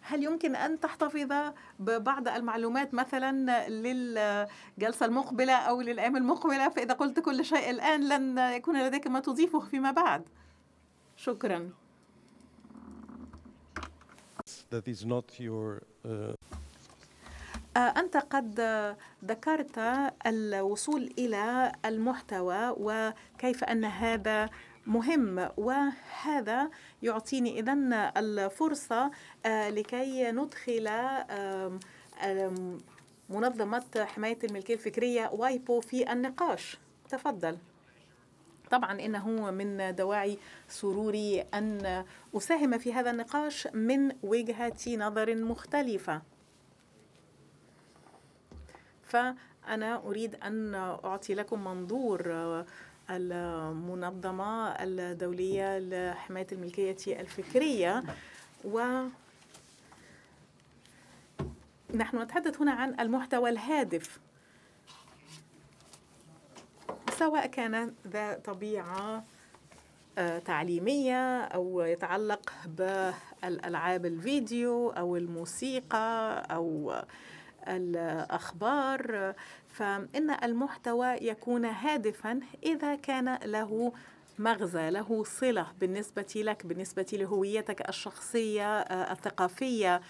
هل يمكن أن تحتفظ ببعض المعلومات مثلا للجلسة المقبلة أو للأيام المقبلة فإذا قلت كل شيء الآن لن يكون لديك ما تضيفه فيما بعد شكرا That is not your, uh... آه، أنت قد ذكرت الوصول إلى المحتوى وكيف أن هذا مهم وهذا يعطيني إذا الفرصة آه، لكي ندخل منظمة حماية الملكية الفكرية وايبو في النقاش تفضل طبعا انه من دواعي سروري ان اساهم في هذا النقاش من وجهه نظر مختلفه فأنا أريد أن أعطي لكم منظور آه، المنظمة الدولية لحماية الملكية الفكرية و نحن نتحدث هنا عن المحتوى الهادف سواء كان ذا طبيعة آه، تعليمية أو يتعلق بالألعاب الفيديو أو الموسيقى أو الأخبار فإن المحتوى يكون هادفا إذا كان له مغزى له صلة بالنسبة لك بالنسبة لهويتك الشخصية آه، الثقافية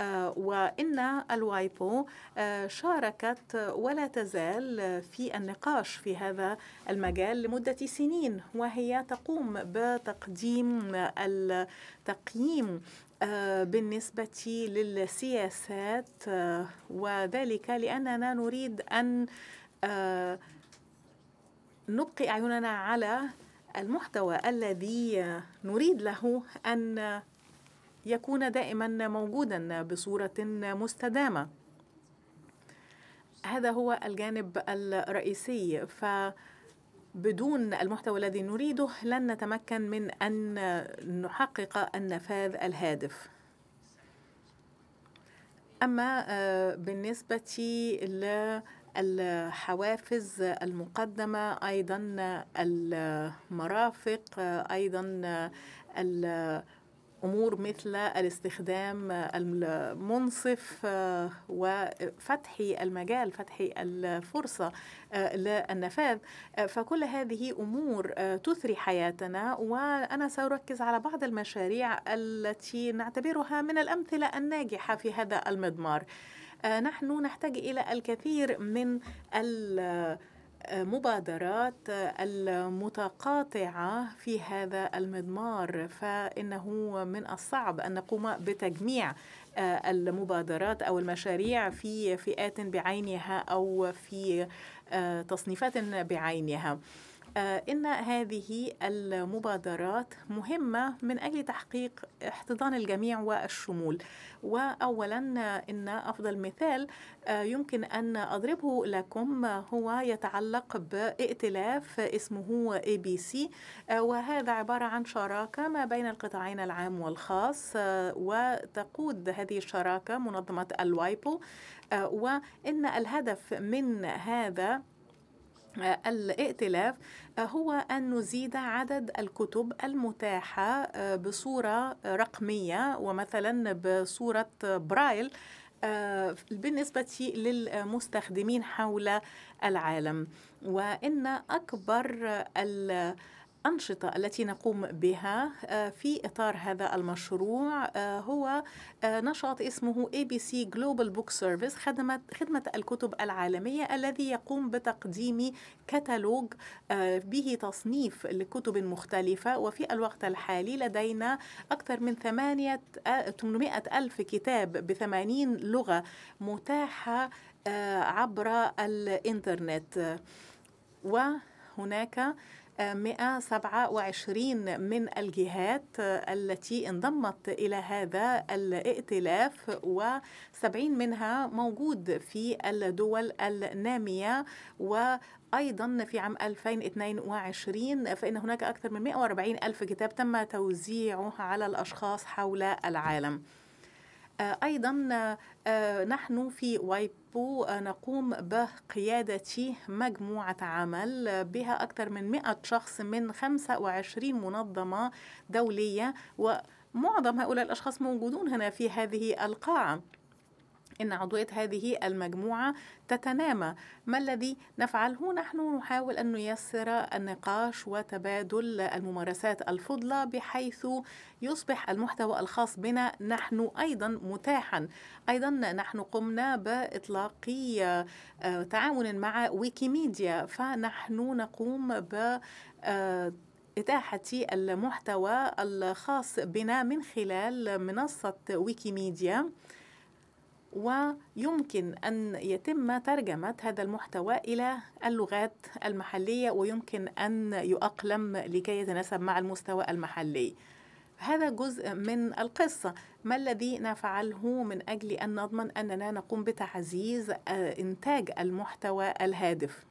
آه، وإن الوايبو آه، شاركت ولا تزال في النقاش في هذا المجال لمدة سنين وهي تقوم بتقديم التقييم آه، بالنسبة للسياسات آه، وذلك لأننا نريد أن آه، نبقي أعيننا على المحتوى الذي نريد له أن يكون دائما موجودا بصورة مستدامة هذا هو الجانب الرئيسي ف بدون المحتوى الذي نريده لن نتمكن من أن نحقق النفاذ الهادف أما آه، بالنسبة للحوافز المقدمة أيضا المرافق آه، أيضا آه، امور مثل الاستخدام المنصف آه، وفتح المجال فتح الفرصه آه، للنفاذ آه، فكل هذه امور تثري حياتنا وانا ساركز على بعض المشاريع التي نعتبرها من الامثله الناجحه في هذا المضمار نحن نحتاج الى الكثير من الـ مبادرات المتقاطعة في هذا المضمار فإنه من الصعب أن نقوم بتجميع آه، المبادرات أو المشاريع في فئات بعينها أو في آه، تصنيفات بعينها آه، إن هذه المبادرات مهمة من أجل تحقيق احتضان الجميع والشمول وأولا إن أفضل مثال آه، يمكن أن أضربه لكم هو يتعلق بائتلاف اسمه اي بي سي وهذا عبارة عن شراكة ما بين القطاعين العام والخاص آه، وتقود هذه الشراكة منظمة الوايبو وإن الهدف من هذا الائتلاف آه، هو أن نزيد عدد الكتب المتاحة آه، بصورة رقمية ومثلا بصورة برايل آه، بالنسبة للمستخدمين حول العالم وإن أكبر ال الأنشطة التي نقوم بها آه، في إطار هذا المشروع آه، هو آه، نشاط اسمه ABC Global Book Service خدمة, خدمة الكتب العالمية الذي يقوم بتقديم كتالوج به تصنيف لكتب مختلفة وفي الوقت الحالي لدينا أكثر من 800 ألف كتاب بثمانين لغة متاحة عبر الإنترنت وهناك 127 من الجهات التي انضمت إلى هذا الائتلاف و70 منها موجود في الدول النامية و أيضا في عام 2022 فإن هناك أكثر من 140 ألف كتاب تم توزيعه على الأشخاص حول العالم آه، أيضا آه، نحن في وايب يجب نقوم بقيادة مجموعة عمل بها أكثر من 100 شخص من 25 منظمة دولية ومعظم هؤلاء الأشخاص موجودون هنا في هذه القاعة إن عضوية هذه المجموعة تتنامى ما الذي نفعله؟ نحن نحاول أن نيسر النقاش وتبادل الممارسات الفضلة بحيث يصبح المحتوى الخاص بنا نحن أيضا متاحا أيضا نحن قمنا بإطلاق آه، تعاون مع ويكيميديا فنحن نقوم ب آه، إتاحة المحتوى الخاص بنا من خلال منصة ويكيميديا ويمكن أن يتم ترجمة هذا المحتوى إلى اللغات المحلية ويمكن أن يؤقلم لكي يتناسب مع المستوى المحلي هذا جزء من القصة ما الذي نفعله من أجل أن نضمن أننا نقوم بتعزيز آه، إنتاج المحتوى الهادف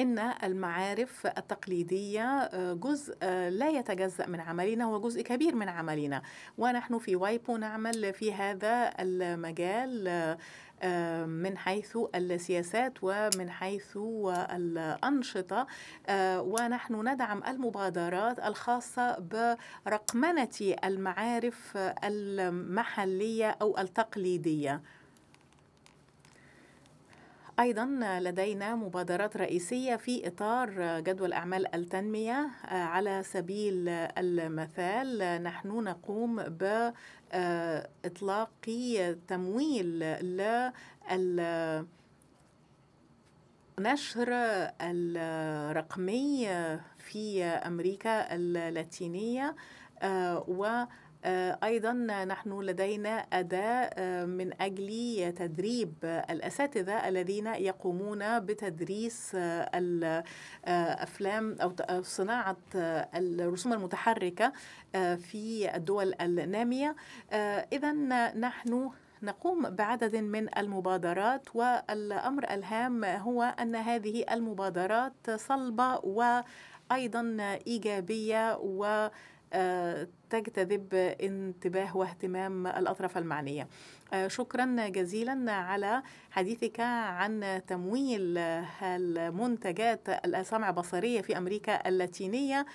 ان المعارف التقليديه آه، جزء آه، لا يتجزا من عملنا هو جزء كبير من عملنا ونحن في وايبو نعمل في هذا المجال آه، من حيث السياسات ومن حيث الأنشطة ونحن ندعم المبادرات الخاصة برقمنة المعارف المحلية أو التقليدية أيضا لدينا مبادرات رئيسية في إطار جدول أعمال التنمية آه، على سبيل المثال نحن نقوم ب آه، إطلاق تمويل لل نشر الرقمي في أمريكا اللاتينية آه، و آه، أيضا نحن لدينا أداة آه، من أجل تدريب الأساتذة الذين يقومون بتدريس آه، الأفلام أو صناعة الرسوم المتحركة في الدول النامية إذا نحن نقوم بعدد من المبادرات والأمر الهام هو أن هذه المبادرات صلبة وأيضا إيجابية و آه، تجتذب انتباه واهتمام الأطراف المعنية آه، شكرا جزيلا على حديثك عن تمويل المنتجات السمع بصرية في أمريكا اللاتينية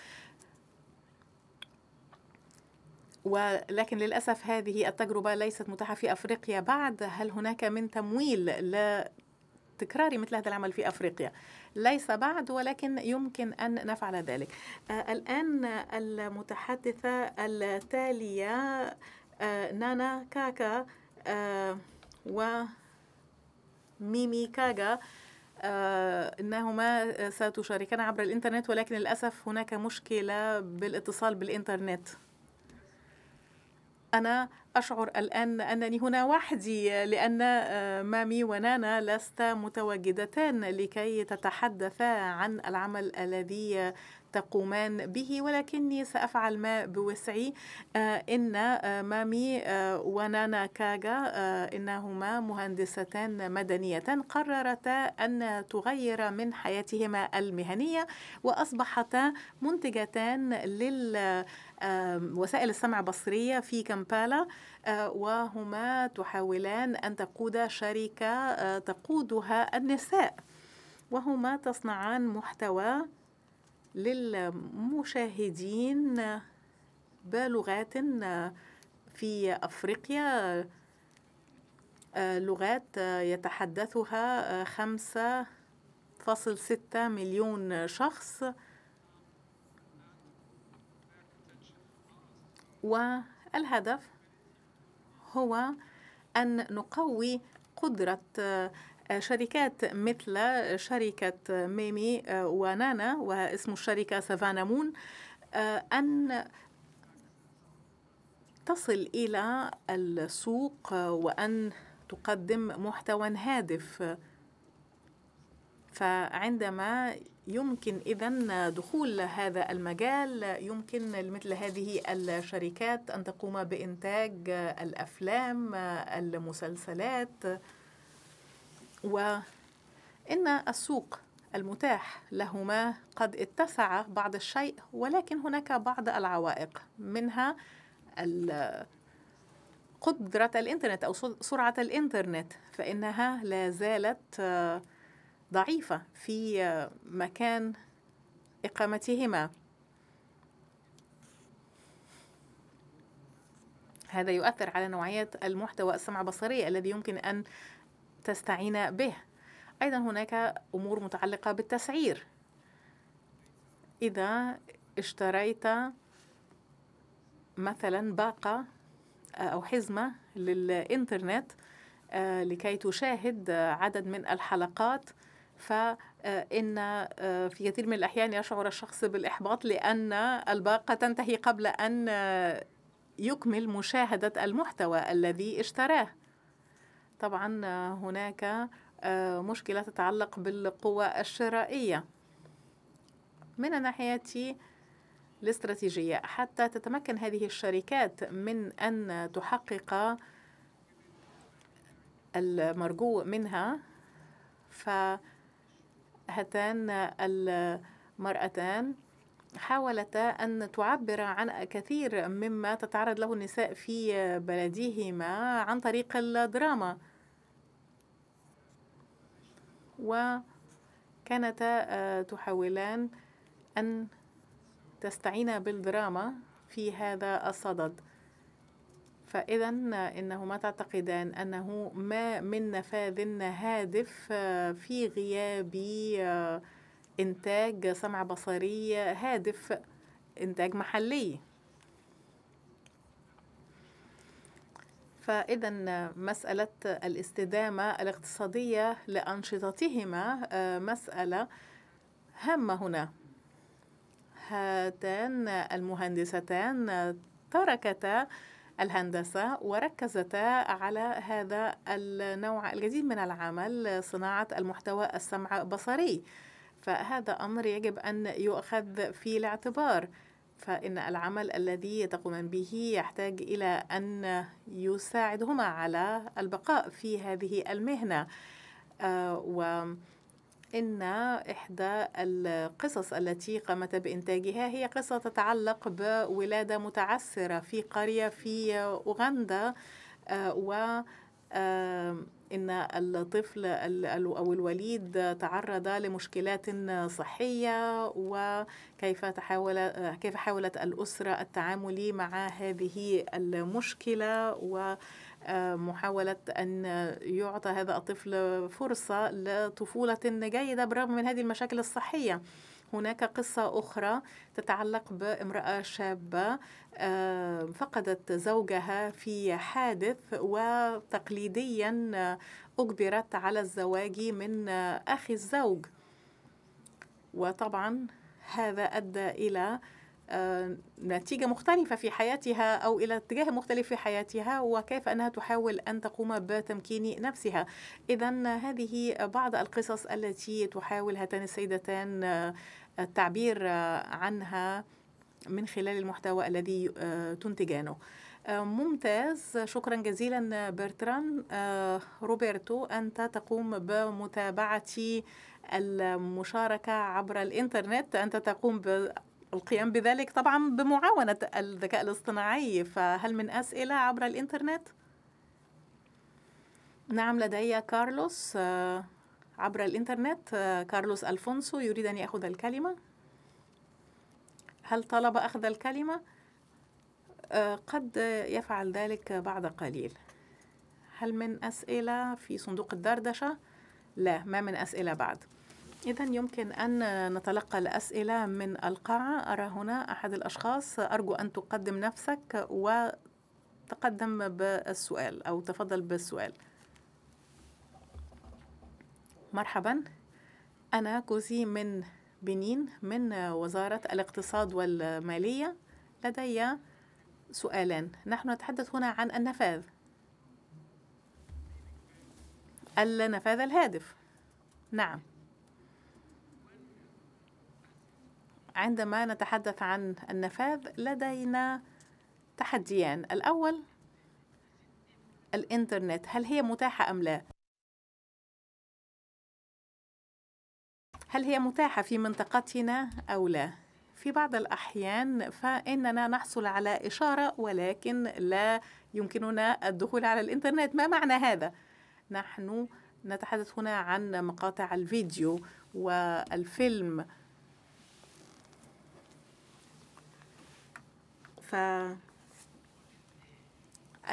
ولكن للأسف هذه التجربة ليست متاحة في أفريقيا بعد هل هناك من تمويل لتكرار مثل هذا العمل في أفريقيا؟ ليس بعد ولكن يمكن أن نفعل ذلك آه، الآن المتحدثة التالية آه، نانا كاكا آه، وميمي كاغا إنهما ستشاركان عبر الإنترنت ولكن للأسف هناك مشكلة بالاتصال بالإنترنت أنا أشعر الآن أنني هنا وحدي لأن آه، مامي ونانا لست متواجدتان لكي تتحدثا عن العمل الذي تقومان به ولكني سأفعل ما بوسعي آه، إن آه، مامي ونانا كاغا إنهما مهندستان مدنيتان قررتا أن تغير من حياتهما المهنية وأصبحتا منتجتان لل وسائل السمع بصرية في كامبالا آه، وهما تحاولان أن تقودا شركة آه، تقودها النساء وهما تصنعان محتوى للمشاهدين بلغات آه، في أفريقيا لغات يتحدثها خمسة فاصل ستة مليون شخص والهدف هو أن نقوي قدرة آه، شركات مثل شركة ميمي آه، ونانا واسم الشركة سافانا مون آه، أن تصل إلى السوق وأن تقدم محتوى هادف فعندما يمكن إذا دخول هذا المجال يمكن لمثل هذه الشركات أن تقوم بإنتاج الأفلام المسلسلات وإن السوق المتاح لهما قد اتسع بعض الشيء ولكن هناك بعض العوائق منها قدرة الإنترنت أو سرعة الإنترنت فإنها لا زالت ضعيفة في مكان إقامتهما هذا يؤثر على نوعية المحتوى السمع بصري الذي يمكن أن تستعين به أيضا هناك أمور متعلقة بالتسعير إذا اشتريت مثلا باقة أو حزمة للإنترنت آه، لكي تشاهد عدد من الحلقات فإن آه، آه، في كثير من الأحيان يشعر الشخص بالإحباط لأن الباقة تنتهي قبل أن آه، يكمل مشاهدة المحتوى الذي اشتراه طبعا هناك مشكلة تتعلق بالقوة الشرائية من الناحية الاستراتيجية حتى تتمكن هذه الشركات من أن تحقق المرجو منها ف هاتان المرأتان حاولتا أن تعبر عن كثير مما تتعرض له النساء في بلديهما عن طريق الدراما وكانتا آه، تحاولان أن تستعين بالدراما في هذا الصدد فإذا إنهما تعتقدان أنه ما من نفاذ هادف آه، في غياب آه، إنتاج سمع بصري هادف إنتاج محلي فإذا مسألة الاستدامة الاقتصادية لأنشطتهما آه، مسألة هامة هنا هاتان المهندستان تركتا الهندسة وركزتا على هذا النوع الجديد من العمل صناعة المحتوى السمع بصري فهذا أمر يجب أن يؤخذ في الاعتبار فإن العمل الذي تقومان به يحتاج إلى أن يساعدهما على البقاء في هذه المهنة آه و إن إحدى القصص التي قامت بإنتاجها هي قصة تتعلق بولادة متعسرة في قرية في أوغندا آه، و آه، ان الطفل او الوليد تعرض لمشكلات صحيه وكيف تحاول كيف حاولت الاسره التعامل مع هذه المشكله و آه، محاولة أن يعطى هذا الطفل فرصة لطفولة جيدة برغم من هذه المشاكل الصحية هناك قصة أخرى تتعلق بامرأة شابة آه، فقدت زوجها في حادث وتقليديا أجبرت على الزواج من أخي الزوج وطبعا هذا أدى إلى نتيجة مختلفة في حياتها أو إلى اتجاه مختلف في حياتها وكيف أنها تحاول أن تقوم بتمكين نفسها إذا هذه بعض القصص التي تحاول هاتان السيدتان آه، التعبير آه، عنها من خلال المحتوى الذي آه، تنتجانه ممتاز شكرا جزيلا برتران روبرتو أنت تقوم بمتابعة المشاركة عبر الإنترنت أنت تقوم القيام بذلك طبعا بمعاونة الذكاء الاصطناعي فهل من أسئلة عبر الإنترنت؟ نعم لدي كارلوس آه، عبر الإنترنت آه، كارلوس ألفونسو يريد أن يأخذ الكلمة هل طلب أخذ الكلمة؟ آه، قد يفعل ذلك بعد قليل هل من أسئلة في صندوق الدردشة؟ لا ما من أسئلة بعد إذا يمكن أن نتلقى الأسئلة من القاعة أرى هنا أحد الأشخاص أرجو أن تقدم نفسك وتقدم بالسؤال أو تفضل بالسؤال مرحبا أنا كوزي من بنين من وزارة الاقتصاد والمالية لدي سؤالان نحن نتحدث هنا عن النفاذ النفاذ الهادف نعم عندما نتحدث عن النفاذ لدينا تحديان الأول الإنترنت هل هي متاحة أم لا؟ هل هي متاحة في منطقتنا أو لا؟ في بعض الأحيان فإننا نحصل على إشارة ولكن لا يمكننا الدخول على الإنترنت ما معنى هذا؟ نحن نتحدث هنا عن مقاطع الفيديو والفيلم ف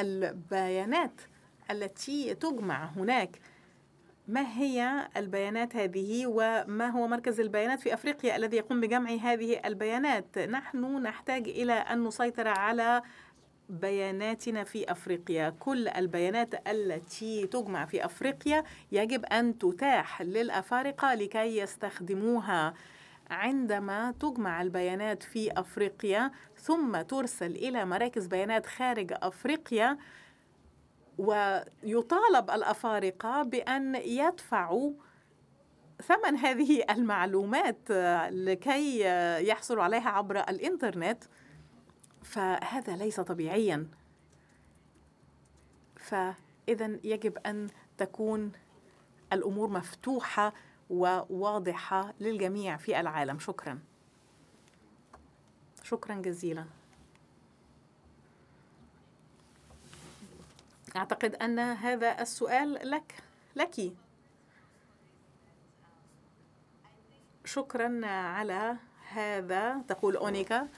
البيانات التي تجمع هناك ما هي البيانات هذه وما هو مركز البيانات في افريقيا الذي يقوم بجمع هذه البيانات نحن نحتاج الى ان نسيطر على بياناتنا في افريقيا كل البيانات التي تجمع في افريقيا يجب ان تتاح للافارقه لكي يستخدموها عندما تجمع البيانات في أفريقيا ثم ترسل إلى مراكز بيانات خارج أفريقيا ويطالب الأفارقة بأن يدفعوا ثمن هذه المعلومات لكي يحصلوا عليها عبر الإنترنت فهذا ليس طبيعيا فإذا يجب أن تكون الأمور مفتوحة وواضحة للجميع في العالم شكرا شكرا جزيلا أعتقد أن هذا السؤال لك لك شكرا على هذا تقول أونيكا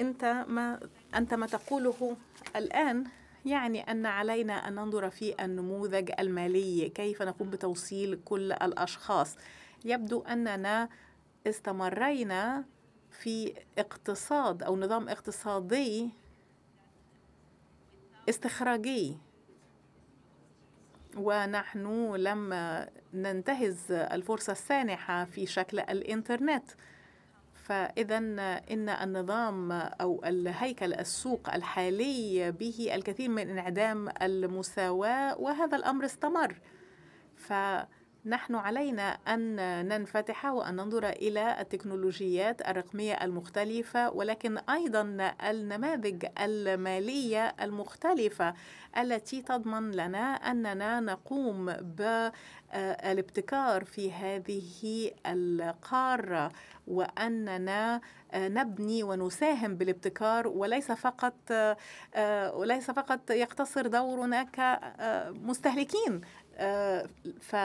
أنت ما أنت ما تقوله الآن يعني أن علينا أن ننظر في النموذج المالي كيف نقوم بتوصيل كل الأشخاص يبدو أننا استمرينا في اقتصاد أو نظام اقتصادي استخراجي ونحن لم ننتهز الفرصة السانحة في شكل الإنترنت فإذا إن النظام أو الهيكل السوق الحالي به الكثير من انعدام المساواة وهذا الأمر استمر ف نحن علينا أن ننفتح وأن ننظر إلى التكنولوجيات الرقمية المختلفة ولكن أيضا النماذج المالية المختلفة التي تضمن لنا أننا نقوم بالابتكار آه، في هذه القارة وأننا آه، نبني ونساهم بالابتكار وليس فقط آه، وليس فقط يقتصر دورنا كمستهلكين ف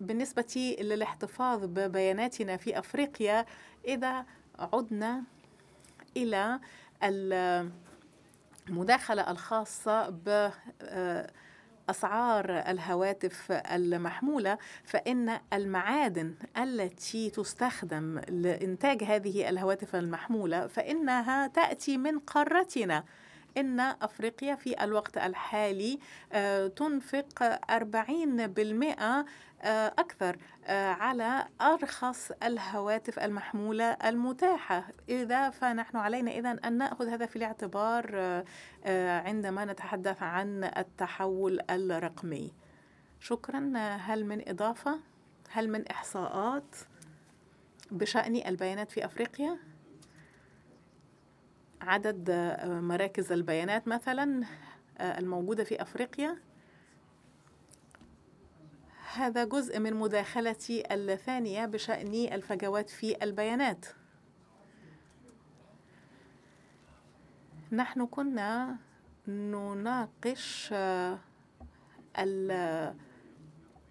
بالنسبة للاحتفاظ ببياناتنا في أفريقيا إذا عدنا إلى المداخلة الخاصة ب آه، أسعار الهواتف المحمولة فإن المعادن التي تستخدم لإنتاج هذه الهواتف المحمولة فإنها تأتي من قارتنا أن أفريقيا في الوقت الحالي آه، تنفق 40% آه، أكثر آه، على أرخص الهواتف المحمولة المتاحة إذا فنحن علينا إذا أن نأخذ هذا في الاعتبار عندما نتحدث عن التحول الرقمي شكرا هل من إضافة؟ هل من إحصاءات بشأن البيانات في أفريقيا؟ عدد آه، مراكز البيانات مثلا آه، الموجودة في أفريقيا هذا جزء من مداخلتي الثانية بشأن الفجوات في البيانات نحن كنا نناقش آه،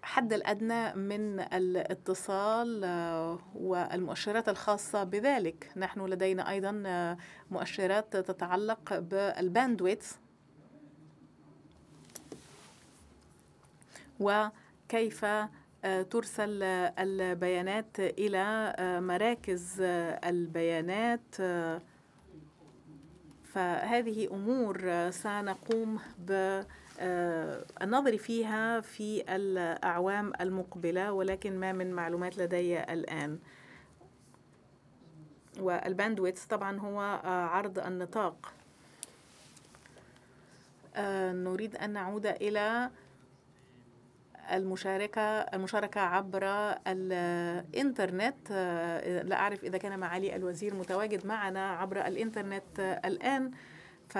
الحد الأدنى من الاتصال آه، والمؤشرات الخاصة بذلك نحن لدينا أيضا آه، مؤشرات تتعلق بالباندويت وكيف آه، ترسل البيانات إلى مراكز البيانات فهذه أمور سنقوم ب آه، النظر فيها في الأعوام المقبلة ولكن ما من معلومات لدي الآن والباندويتس طبعا هو آه، عرض النطاق آه، نريد أن نعود إلى المشاركة المشاركة عبر الإنترنت لا أعرف إذا كان معالي الوزير متواجد معنا عبر الإنترنت الآن ف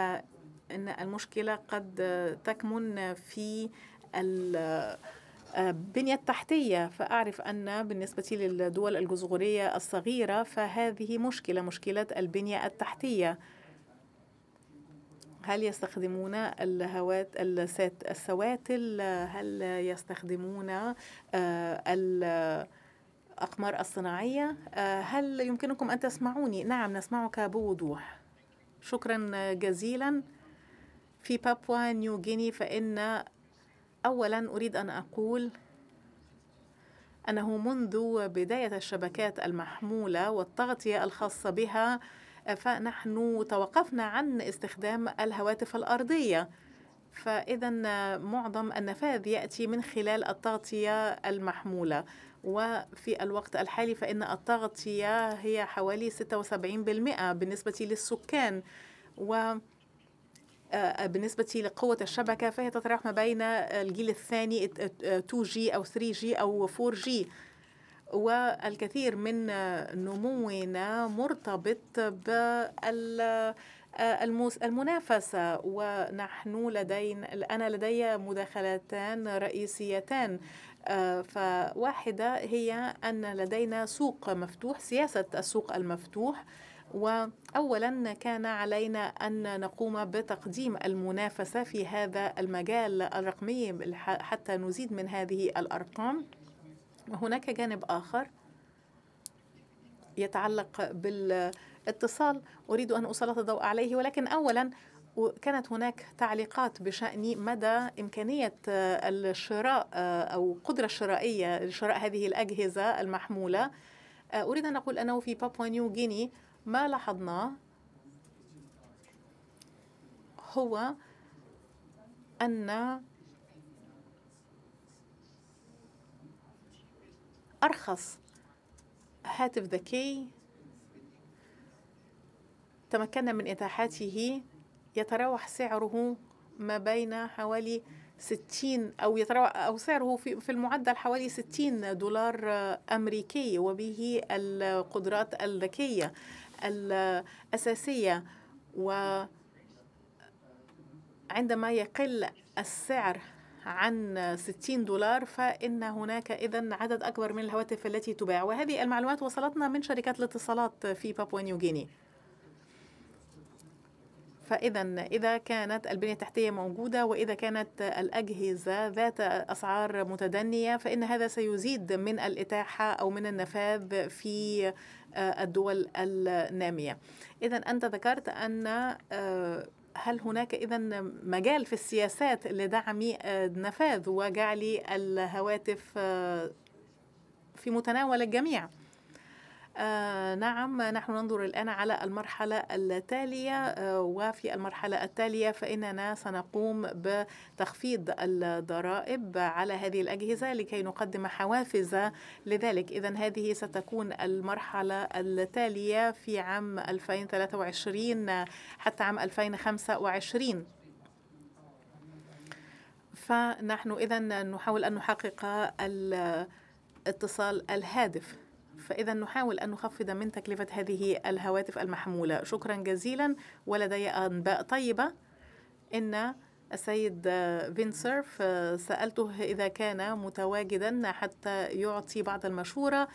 أن المشكلة قد تكمن في البنية التحتية فأعرف أن بالنسبة للدول الجزغورية الصغيرة فهذه مشكلة مشكلة البنية التحتية هل يستخدمون الهوات السواتل هل يستخدمون آه، الأقمار الصناعية آه، هل يمكنكم أن تسمعوني؟ نعم نسمعك بوضوح شكرا جزيلا في بابوا نيو جيني فإن أولا أريد أن أقول أنه منذ بداية الشبكات المحمولة والتغطية الخاصة بها فنحن توقفنا عن استخدام الهواتف الأرضية فإذا معظم النفاذ يأتي من خلال التغطية المحمولة وفي الوقت الحالي فإن التغطية هي حوالي 76% بالنسبة للسكان و آه، بالنسبة لقوة الشبكة فهي تتراوح ما بين الجيل الثاني 2G أو 3G أو 4G والكثير من نمونا مرتبط بال آه، المنافسة ونحن لدينا أنا لدي مداخلتان رئيسيتان آه، فواحدة هي أن لدينا سوق مفتوح سياسة السوق المفتوح واولا كان علينا ان نقوم بتقديم المنافسه في هذا المجال الرقمي حتى نزيد من هذه الارقام وهناك جانب اخر يتعلق بالاتصال اريد ان اسلط الضوء عليه ولكن اولا كانت هناك تعليقات بشأن مدى إمكانية آه، الشراء آه، أو قدرة الشرائية لشراء هذه الأجهزة المحمولة آه، أريد أن أقول أنه في بابوا نيو جيني ما لاحظناه هو أن أرخص هاتف ذكي تمكنا من إتاحته يتراوح سعره ما بين حوالي 60 أو يتراوح أو سعره في, في المعدل حوالي 60 دولار أمريكي وبه القدرات الذكية الأساسية وعندما يقل السعر عن 60 دولار فإن هناك إذا عدد أكبر من الهواتف التي تباع وهذه المعلومات وصلتنا من شركات الاتصالات في بابوا نيو جيني فإذا إذا كانت البنية التحتية موجودة وإذا كانت الأجهزة ذات أسعار متدنية فإن هذا سيزيد من الإتاحة أو من النفاذ في آه، الدول النامية إذا أنت ذكرت أن آه، هل هناك إذا مجال في السياسات لدعم النفاذ آه، وجعل الهواتف في متناول الجميع آه، نعم نحن ننظر الآن على المرحلة التالية آه، وفي المرحلة التالية فإننا سنقوم بتخفيض الضرائب على هذه الأجهزة لكي نقدم حوافز لذلك إذا هذه ستكون المرحلة التالية في عام 2023 حتى عام 2025 فنحن إذا نحاول أن نحقق الاتصال الهادف فإذا نحاول أن نخفض من تكلفة هذه الهواتف المحمولة شكرا جزيلا ولدي أنباء طيبة إن السيد بن سيرف سألته إذا كان متواجدا حتى يعطي بعض المشورة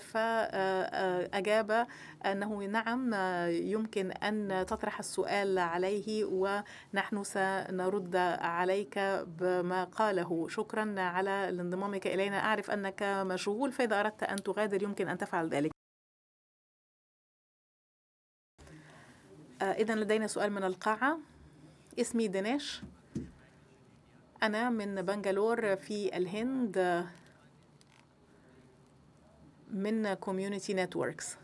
فأجاب أنه نعم يمكن أن تطرح السؤال عليه ونحن سنرد عليك بما قاله شكرا على انضمامك إلينا أعرف أنك مشغول فإذا أردت أن تغادر يمكن أن تفعل ذلك آه، إذا لدينا سؤال من القاعة اسمي دينيش أنا من بنجلور في الهند من كوميونيتي نتوركس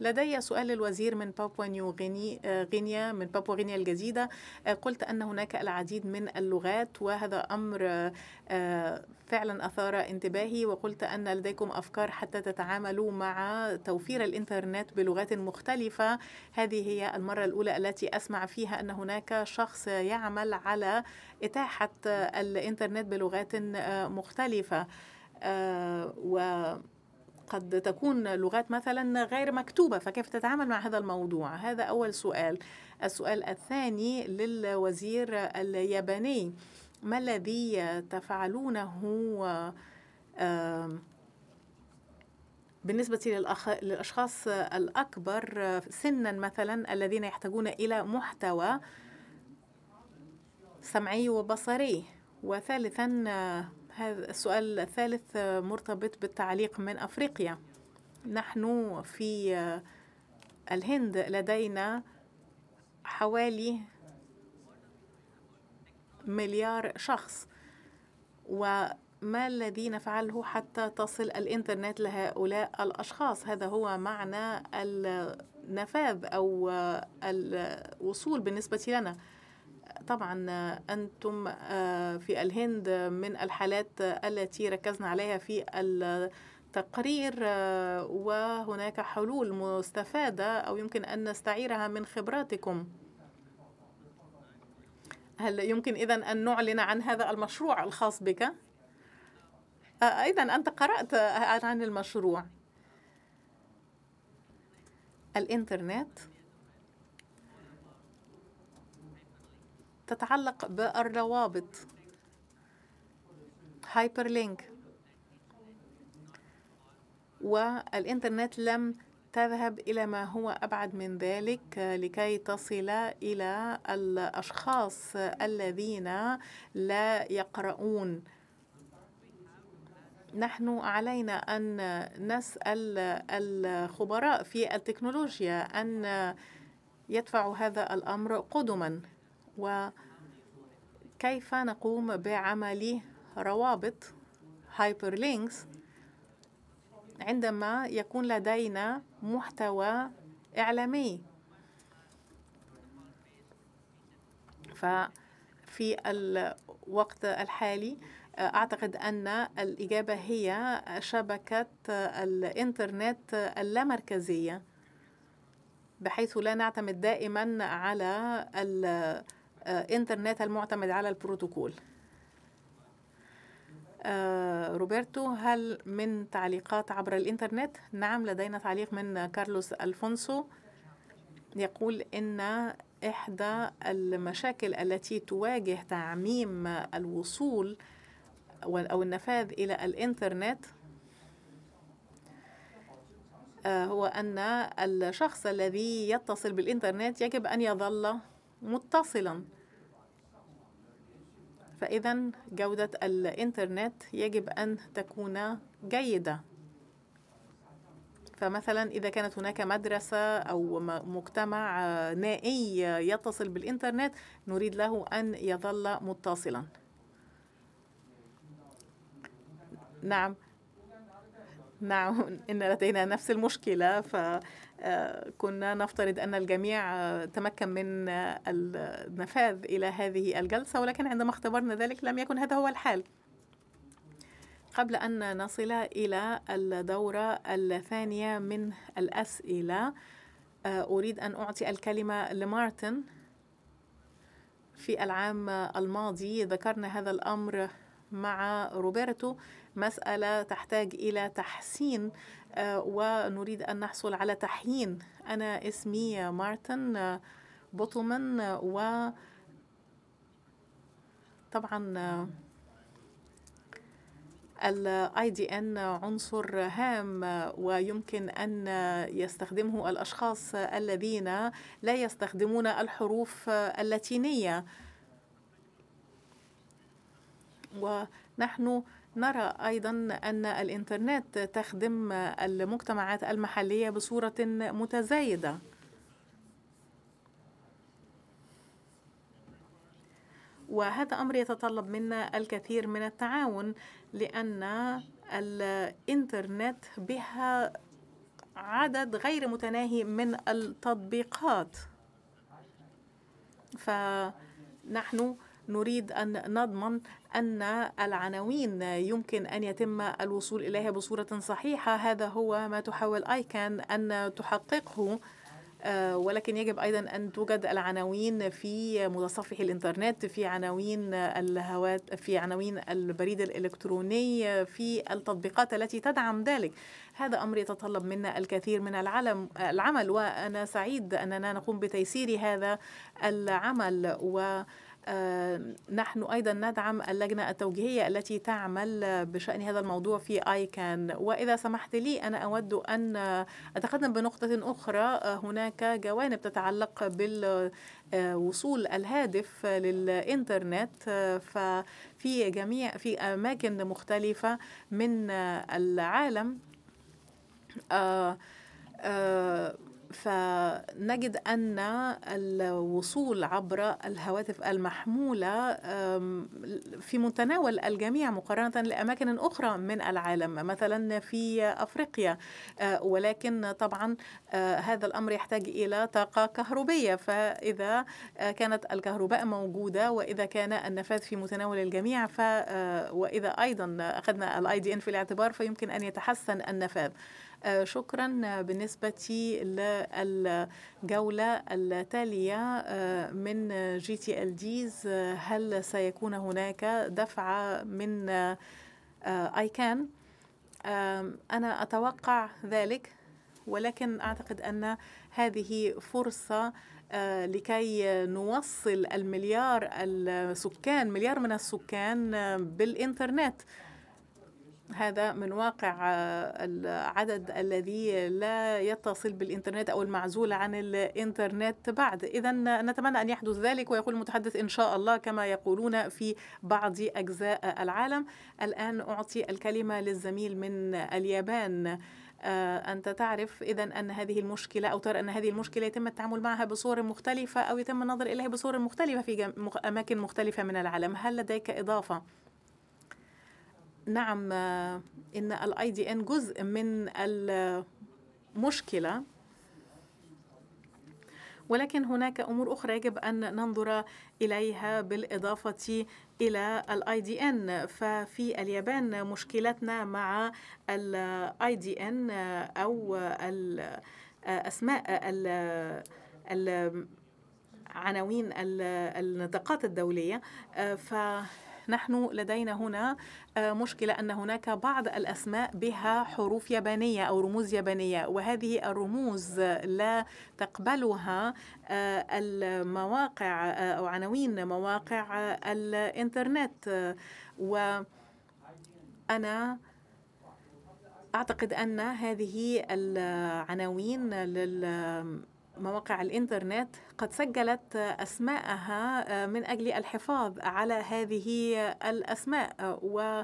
لدي سؤال للوزير من بابوا نيو آه، غينيا من بابوا غينيا الجديدة آه، قلت أن هناك العديد من اللغات وهذا أمر آه، فعلا أثار انتباهي وقلت أن لديكم أفكار حتى تتعاملوا مع توفير الإنترنت بلغات مختلفة هذه هي المرة الأولى التي أسمع فيها أن هناك شخص يعمل على إتاحة الإنترنت بلغات مختلفة و قد تكون لغات مثلا غير مكتوبة فكيف تتعامل مع هذا الموضوع هذا أول سؤال السؤال الثاني للوزير الياباني ما الذي تفعلونه بالنسبة للأشخاص الأكبر سنا مثلا الذين يحتاجون إلى محتوى سمعي وبصري وثالثا هذا السؤال الثالث مرتبط بالتعليق من أفريقيا نحن في آه، الهند لدينا حوالي مليار شخص وما الذي نفعله حتى تصل الإنترنت لهؤلاء الأشخاص هذا هو معنى النفاذ أو آه، الوصول بالنسبة لنا طبعا أنتم آه، في الهند من الحالات التي ركزنا عليها في التقرير آه، وهناك حلول مستفادة أو يمكن أن نستعيرها من خبراتكم هل يمكن إذا أن نعلن عن هذا المشروع الخاص بك؟ أيضا آه، أنت قرأت عن المشروع الإنترنت تتعلق بالروابط هايبر لينك والإنترنت لم تذهب إلى ما هو أبعد من ذلك آه، لكي تصل إلى الأشخاص الذين لا يقرؤون نحن علينا أن نسأل الخبراء في التكنولوجيا أن يدفعوا هذا الأمر قدما وكيف نقوم بعمل روابط هايبر لينكس عندما يكون لدينا محتوى إعلامي ففي الوقت الحالي أعتقد أن الإجابة هي شبكة الإنترنت اللامركزية بحيث لا نعتمد دائما على انترنت آه، المعتمد على البروتوكول آه، روبرتو هل من تعليقات عبر الإنترنت؟ نعم لدينا تعليق من كارلوس ألفونسو يقول إن إحدى المشاكل التي تواجه تعميم الوصول أو النفاذ إلى الإنترنت آه، هو أن الشخص الذي يتصل بالإنترنت يجب أن يظل متصلا فإذا جودة الإنترنت يجب أن تكون جيدة فمثلا إذا كانت هناك مدرسة أو مجتمع نائي يتصل بالإنترنت نريد له أن يظل متصلا نعم نعم إن لدينا نفس المشكلة كنا نفترض أن الجميع تمكن من النفاذ إلى هذه الجلسة ولكن عندما اختبرنا ذلك لم يكن هذا هو الحال قبل أن نصل إلى الدورة الثانية من الأسئلة أريد أن أعطي الكلمة لمارتن في العام الماضي ذكرنا هذا الأمر مع روبرتو مسألة تحتاج إلى تحسين آه، ونريد أن نحصل على تحيين أنا اسمي مارتن آه، بوتلمان آه، و طبعا الاي دي ان عنصر هام ويمكن ان يستخدمه الاشخاص الذين لا يستخدمون الحروف اللاتينيه ونحن نرى أيضا أن الإنترنت تخدم المجتمعات المحلية بصورة متزايدة وهذا أمر يتطلب منا الكثير من التعاون لأن الإنترنت بها عدد غير متناهي من التطبيقات فنحن نريد أن نضمن أن العناوين يمكن أن يتم الوصول إليها بصورة صحيحة هذا هو ما تحاول آيكان أن تحققه آه، ولكن يجب أيضا أن توجد العناوين في متصفح الإنترنت في عناوين الهوات في عناوين البريد الإلكتروني في التطبيقات التي تدعم ذلك هذا أمر يتطلب منا الكثير من العلم العمل وأنا سعيد أننا نقوم بتيسير هذا العمل و آه، نحن أيضا ندعم اللجنة التوجيهية التي تعمل بشأن هذا الموضوع في آيكان وإذا سمحت لي أنا أود أن أتقدم بنقطة أخرى آه، هناك جوانب تتعلق بالوصول الهادف للإنترنت آه، ففي جميع في أماكن مختلفة من العالم آه آه فنجد أن الوصول عبر الهواتف المحمولة في متناول الجميع مقارنة لأماكن أخرى من العالم مثلا في أفريقيا آه، ولكن طبعا آه، هذا الأمر يحتاج إلى طاقة كهربية فإذا آه، كانت الكهرباء موجودة وإذا كان النفاذ في متناول الجميع ف وإذا أيضا أخذنا الاي دي ان في الاعتبار فيمكن أن يتحسن النفاذ آه، شكرا بالنسبة للجولة التالية آه، من جي تي ال ديز هل سيكون هناك دفعة من آه، اي كان أنا أتوقع ذلك ولكن أعتقد أن هذه فرصة لكي نوصل المليار السكان مليار من السكان بالإنترنت هذا من واقع آه، العدد الذي لا يتصل بالإنترنت أو المعزول عن الإنترنت بعد إذا نتمنى أن يحدث ذلك ويقول المتحدث إن شاء الله كما يقولون في بعض أجزاء العالم الآن أعطي الكلمة للزميل من اليابان آه، أنت تعرف إذا أن هذه المشكلة أو ترى أن هذه المشكلة يتم التعامل معها بصور مختلفة أو يتم النظر إليها بصور مختلفة في أماكن مختلفة من العالم هل لديك إضافة؟ نعم آه، ان الاي دي ان جزء من المشكله ولكن هناك امور اخرى يجب ان ننظر اليها بالاضافه الى الاي دي ان ففي اليابان مشكلتنا مع الاي دي ان آه، او آه، اسماء عناوين النطاقات الدوليه ف نحن لدينا هنا آه، مشكلة أن هناك بعض الأسماء بها حروف يابانية أو رموز يابانية وهذه الرموز لا تقبلها آه، المواقع آه، أو عناوين مواقع الإنترنت وأنا أعتقد أن هذه العناوين لل مواقع الإنترنت قد سجلت أسماءها آه، من أجل الحفاظ على هذه الأسماء و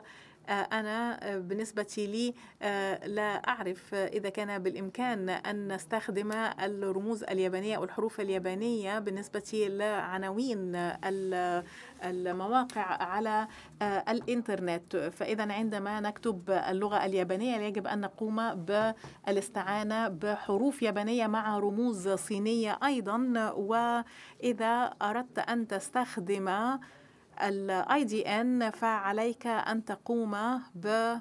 آه، أنا آه، بالنسبة لي آه، لا أعرف إذا كان بالإمكان أن نستخدم الرموز اليابانية أو الحروف اليابانية بالنسبة لعناوين المواقع على الإنترنت فإذا عندما نكتب اللغة اليابانية يجب أن نقوم بالاستعانة بحروف يابانية مع رموز صينية أيضا وإذا أردت أن تستخدم الاي دي ان فعليك ان تقوم ب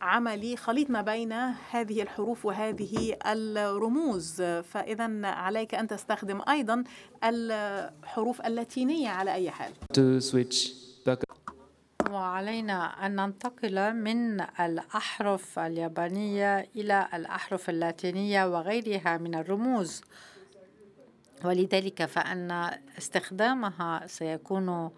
عملي خليط ما بين هذه الحروف وهذه الرموز فإذا عليك أن تستخدم أيضا الحروف اللاتينية على أي حال وعلينا أن ننتقل من الأحرف اليابانية إلى الأحرف اللاتينية وغيرها من الرموز ولذلك فان استخدامها سيكون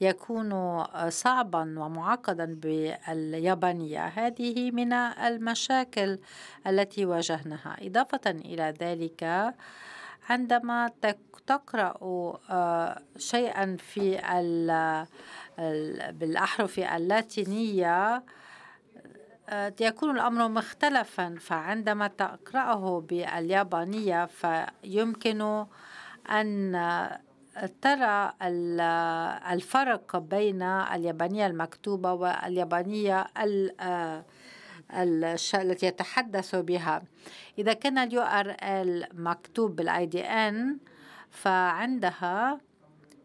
يكون صعبا ومعقدا باليابانيه هذه من المشاكل التي واجهناها اضافه الى ذلك عندما تقرا آه، شيئا في بالاحرف اللاتينيه آه، يكون الأمر مختلفا فعندما تقرأه باليابانية فيمكن أن ترى الفرق بين اليابانية المكتوبة واليابانية التي يتحدث بها إذا كان اليو ار ال مكتوب بالاي دي ان فعندها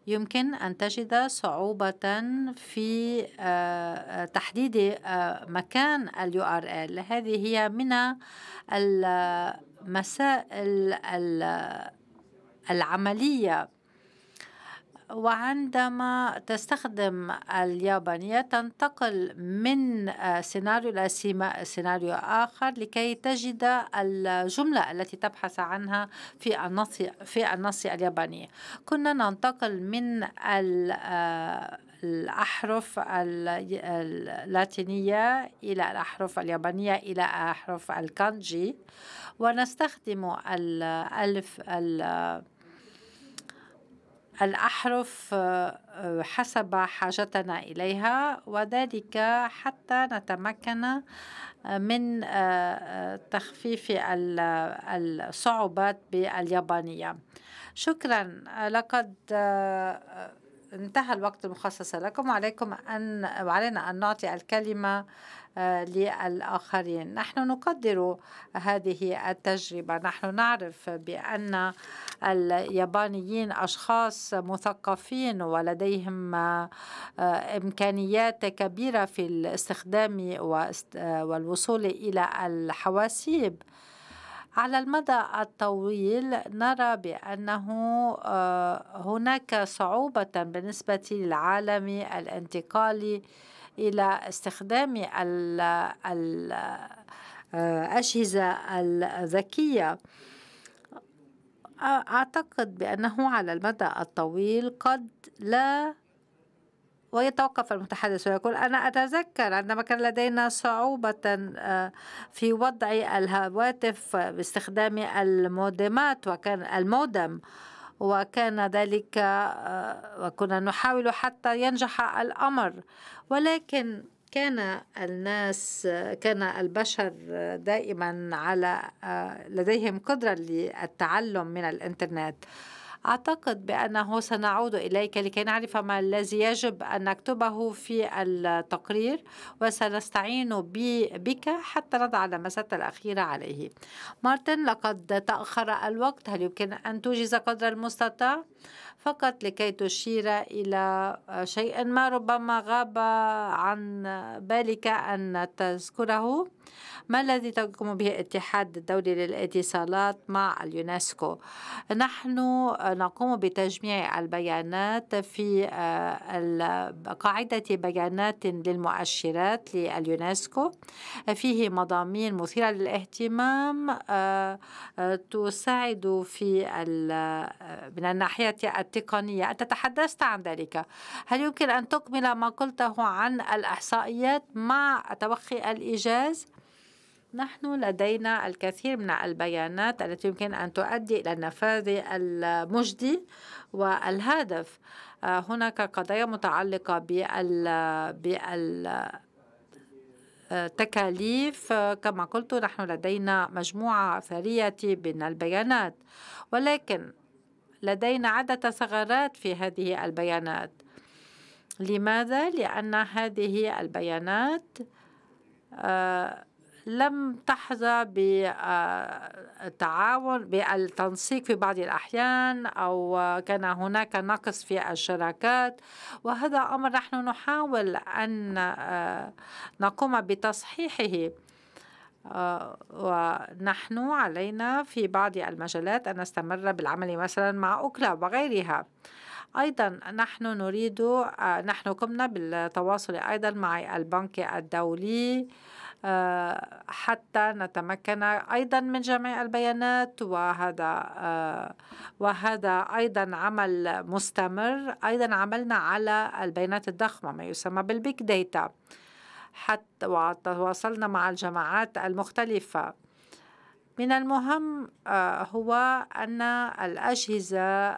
يمكن أن تجد صعوبة في آه، تحديد آه، مكان اليو ار ال هذه هي من المسائل العملية وعندما تستخدم اليابانية تنتقل من آه، سيناريو إلى سيناريو آخر لكي تجد الجملة التي تبحث عنها في النص في النص الياباني كنا ننتقل من آه، الأحرف اللاتينية إلى الأحرف اليابانية إلى أحرف الكانجي ونستخدم الألف الأحرف آه، حسب حاجتنا إليها وذلك حتى نتمكن آه، من آه، تخفيف الصعوبات باليابانية شكرا لقد انتهى الوقت المخصص لكم وعليكم أن وعلينا أن نعطي الكلمة للآخرين نحن نقدر هذه التجربة نحن نعرف بأن اليابانيين أشخاص مثقفين ولديهم آه، إمكانيات كبيرة في الاستخدام آه، والوصول إلى الحواسيب على المدى الطويل نرى بأنه آه، هناك صعوبة بالنسبة للعالم الانتقالي إلى استخدام الأجهزة الذكية أعتقد بأنه على المدى الطويل قد لا ويتوقف المتحدث ويقول أنا أتذكر عندما كان لدينا صعوبة في وضع الهواتف باستخدام المودمات وكان المودم وكان ذلك آه، وكنا نحاول حتى ينجح الأمر ولكن كان الناس كان البشر دائما على آه، لديهم قدرة للتعلم من الإنترنت أعتقد بأنه سنعود إليك لكي نعرف ما الذي يجب أن نكتبه في التقرير وسنستعين بك حتى نضع لمسات الأخيرة عليه مارتن لقد تأخر الوقت هل يمكن أن توجز قدر المستطاع فقط لكي تشير إلى شيء ما ربما غاب عن بالك أن تذكره ما الذي تقوم به الاتحاد الدولي للاتصالات مع اليونسكو نحن آه، نقوم بتجميع البيانات في آه، قاعدة بيانات للمؤشرات لليونسكو فيه مضامين مثيرة للاهتمام آه، تساعد في من الناحية التقنية أنت تحدثت عن ذلك هل يمكن أن تكمل ما قلته عن الإحصائيات مع توخي الإيجاز نحن لدينا الكثير من البيانات التي يمكن أن تؤدي إلى النفاذ المجدي والهادف آه، هناك قضايا متعلقة بال بال آه، تكاليف آه، كما قلت نحن لدينا مجموعة ثرية من البيانات ولكن لدينا عدة ثغرات في هذه البيانات لماذا؟ لأن هذه البيانات آه لم تحظى بالتعاون بالتنسيق في بعض الأحيان أو كان هناك نقص في الشراكات وهذا أمر نحن نحاول أن آه، نقوم بتصحيحه آه، ونحن علينا في بعض المجالات أن نستمر بالعمل مثلا مع أوكلا وغيرها أيضا نحن نريد آه، نحن قمنا بالتواصل أيضا مع البنك الدولي آه، حتى نتمكن أيضا من جمع البيانات وهذا آه، وهذا أيضا عمل مستمر أيضا عملنا على البيانات الضخمة ما يسمى بالبيك داتا حتى وتواصلنا مع الجماعات المختلفة من المهم آه، هو أن الأجهزة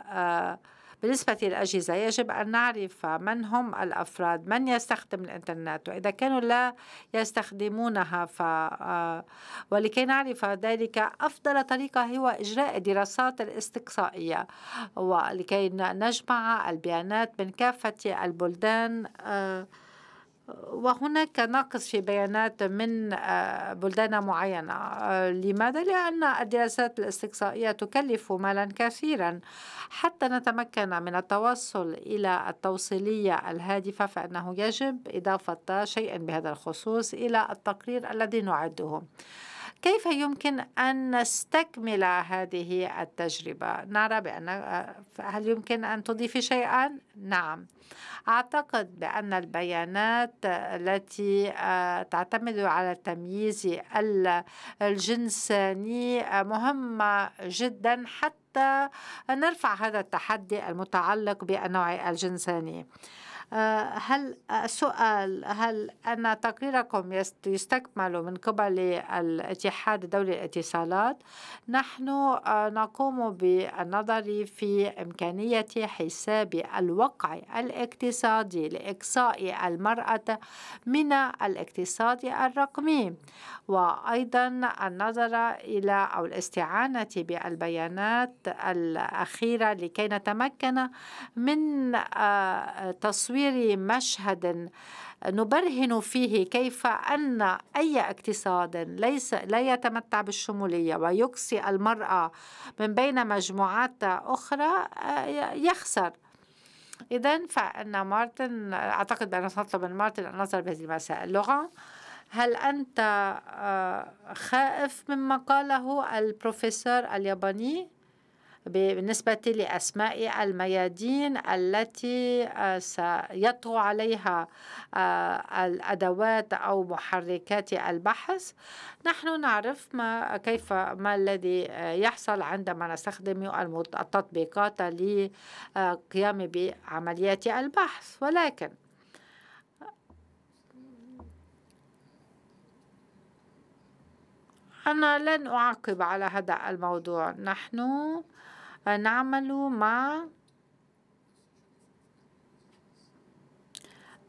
بالنسبة للأجهزة يجب أن نعرف من هم الأفراد من يستخدم الإنترنت وإذا كانوا لا يستخدمونها ف آه، ولكي نعرف ذلك أفضل طريقة هو إجراء دراسات الاستقصائية ولكي نجمع البيانات من كافة البلدان آه، وهناك نقص في بيانات من آه، بلدان معينة آه، لماذا؟ لأن الدراسات الاستقصائية تكلف مالا كثيرا حتى نتمكن من التوصل إلى التوصيلية الهادفة فإنه يجب إضافة شيء بهذا الخصوص إلى التقرير الذي نعده كيف يمكن أن نستكمل هذه التجربة نرى بأن هل يمكن أن تضيفي شيئا نعم أعتقد بأن البيانات التي آه، تعتمد على تمييز الجنساني آه، مهمة جدا حتى نرفع هذا التحدي المتعلق بالنوع الجنساني آه، هل السؤال هل أن تقريركم يستكمل من قبل الاتحاد الدولي الاتصالات نحن آه، نقوم بالنظر في إمكانية حساب الوقع الاقتصادي لإقصاء المرأة من الاقتصاد الرقمي وأيضا النظر إلى أو الاستعانة بالبيانات الأخيرة لكي نتمكن من آه، تصوير تصوير مشهد نبرهن فيه كيف أن أي اقتصاد ليس لا يتمتع بالشمولية ويقصي المرأة من بين مجموعات أخرى آه، يخسر إذا فأن مارتن أعتقد بأن سنطلب من مارتن النظر بهذه المسائل لغة هل أنت آه، خائف مما قاله البروفيسور الياباني بالنسبة لأسماء الميادين التي آه، سيطغو عليها آه، الأدوات أو محركات البحث نحن نعرف ما كيف ما الذي آه، يحصل عندما نستخدم التطبيقات لقيام بعمليات البحث ولكن أنا لن أعقب على هذا الموضوع نحن نعمل مع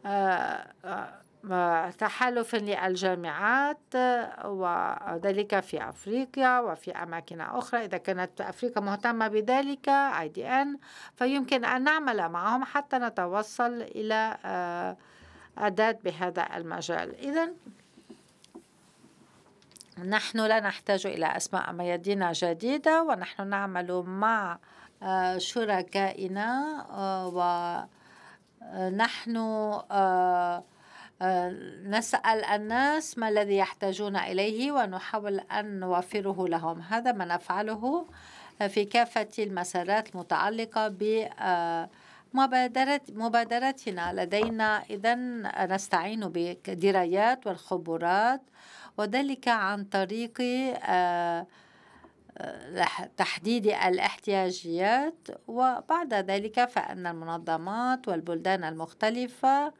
آه، آه، تحالف للجامعات وذلك في أفريقيا وفي أماكن أخرى إذا كانت أفريقيا مهتمة بذلك اي دي ان فيمكن أن نعمل معهم حتى نتوصل إلى آه، أداة بهذا المجال إذا نحن لا نحتاج إلى أسماء ميادين جديدة ونحن نعمل مع آه، شركائنا آه، ونحن آه، نسأل الناس ما الذي يحتاجون إليه ونحاول أن نوفره لهم هذا ما نفعله في كافة المسارات المتعلقة ب مبادرتنا لدينا إذا نستعين بدرايات والخبرات وذلك عن طريق آه، آه، تحديد الاحتياجيات وبعد ذلك فإن المنظمات والبلدان المختلفة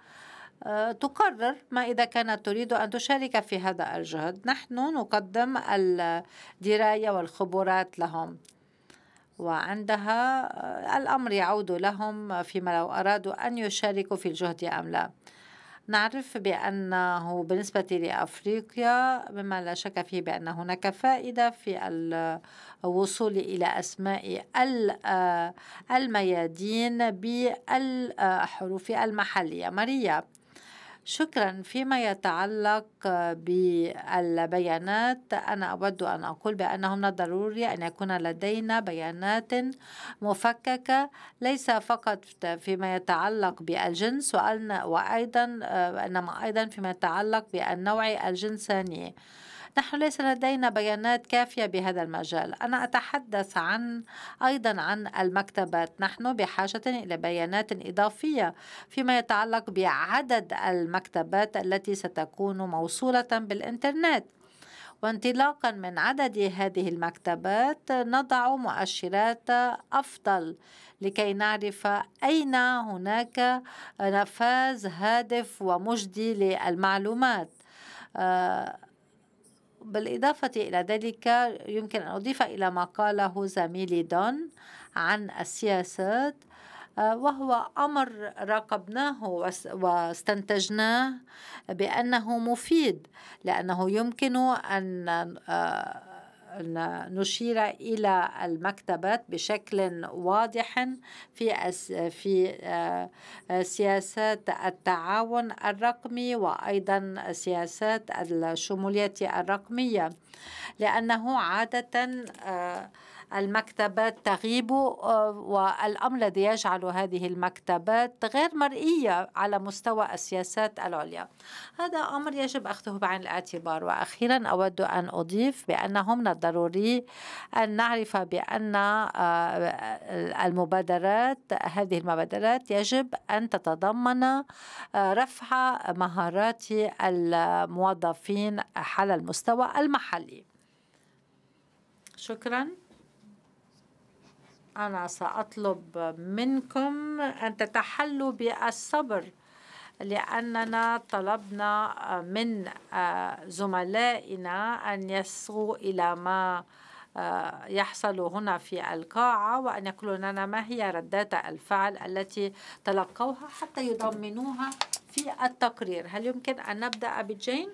آه، تقرر ما إذا كانت تريد أن تشارك في هذا الجهد نحن نقدم الدراية والخبرات لهم وعندها الأمر يعود لهم فيما لو أرادوا أن يشاركوا في الجهد أم لا نعرف بأنه بالنسبة لأفريقيا مما لا شك فيه بأن هناك فائدة في الوصول إلى أسماء آه، الميادين بالحروف المحلية ماريا شكرا فيما يتعلق بالبيانات أنا أود أن أقول بأنه من الضروري أن يكون لدينا بيانات مفككة ليس فقط فيما يتعلق بالجنس وأيضا آه، أيضا فيما يتعلق بالنوع الجنساني نحن ليس لدينا بيانات كافية بهذا المجال أنا أتحدث عن أيضا عن المكتبات نحن بحاجة إلى بيانات إضافية فيما يتعلق بعدد المكتبات التي ستكون موصولة بالإنترنت وانطلاقا من عدد هذه المكتبات نضع مؤشرات افضل لكي نعرف اين هناك نفاذ هادف ومجدي للمعلومات آه، بالإضافة إلى ذلك يمكن أن أضيف إلى ما قاله زميلي دون عن السياسات آه، وهو أمر راقبناه واستنتجناه بأنه مفيد لأنه يمكن أن آه، نشير إلى المكتبات بشكل واضح في في آه، سياسات التعاون الرقمي وأيضا سياسات الشمولية الرقمية لأنه عادة آه، المكتبات تغيب آه، والأمر الذي يجعل هذه المكتبات غير مرئية على مستوى السياسات العليا هذا أمر يجب أخذه بعين الاعتبار وأخيرا أود أن أضيف بأنه من الضروري أن نعرف بأن آه، المبادرات هذه المبادرات يجب أن تتضمن آه، رفع مهارات الموظفين على المستوى المحلي شكرا أنا سأطلب منكم أن تتحلوا بالصبر لأننا طلبنا من آه، زملائنا أن يصغوا إلى ما آه، يحصل هنا في القاعة وأن يقولوا لنا ما هي ردات الفعل التي تلقوها حتى يضمنوها في التقرير هل يمكن أن نبدأ بجين؟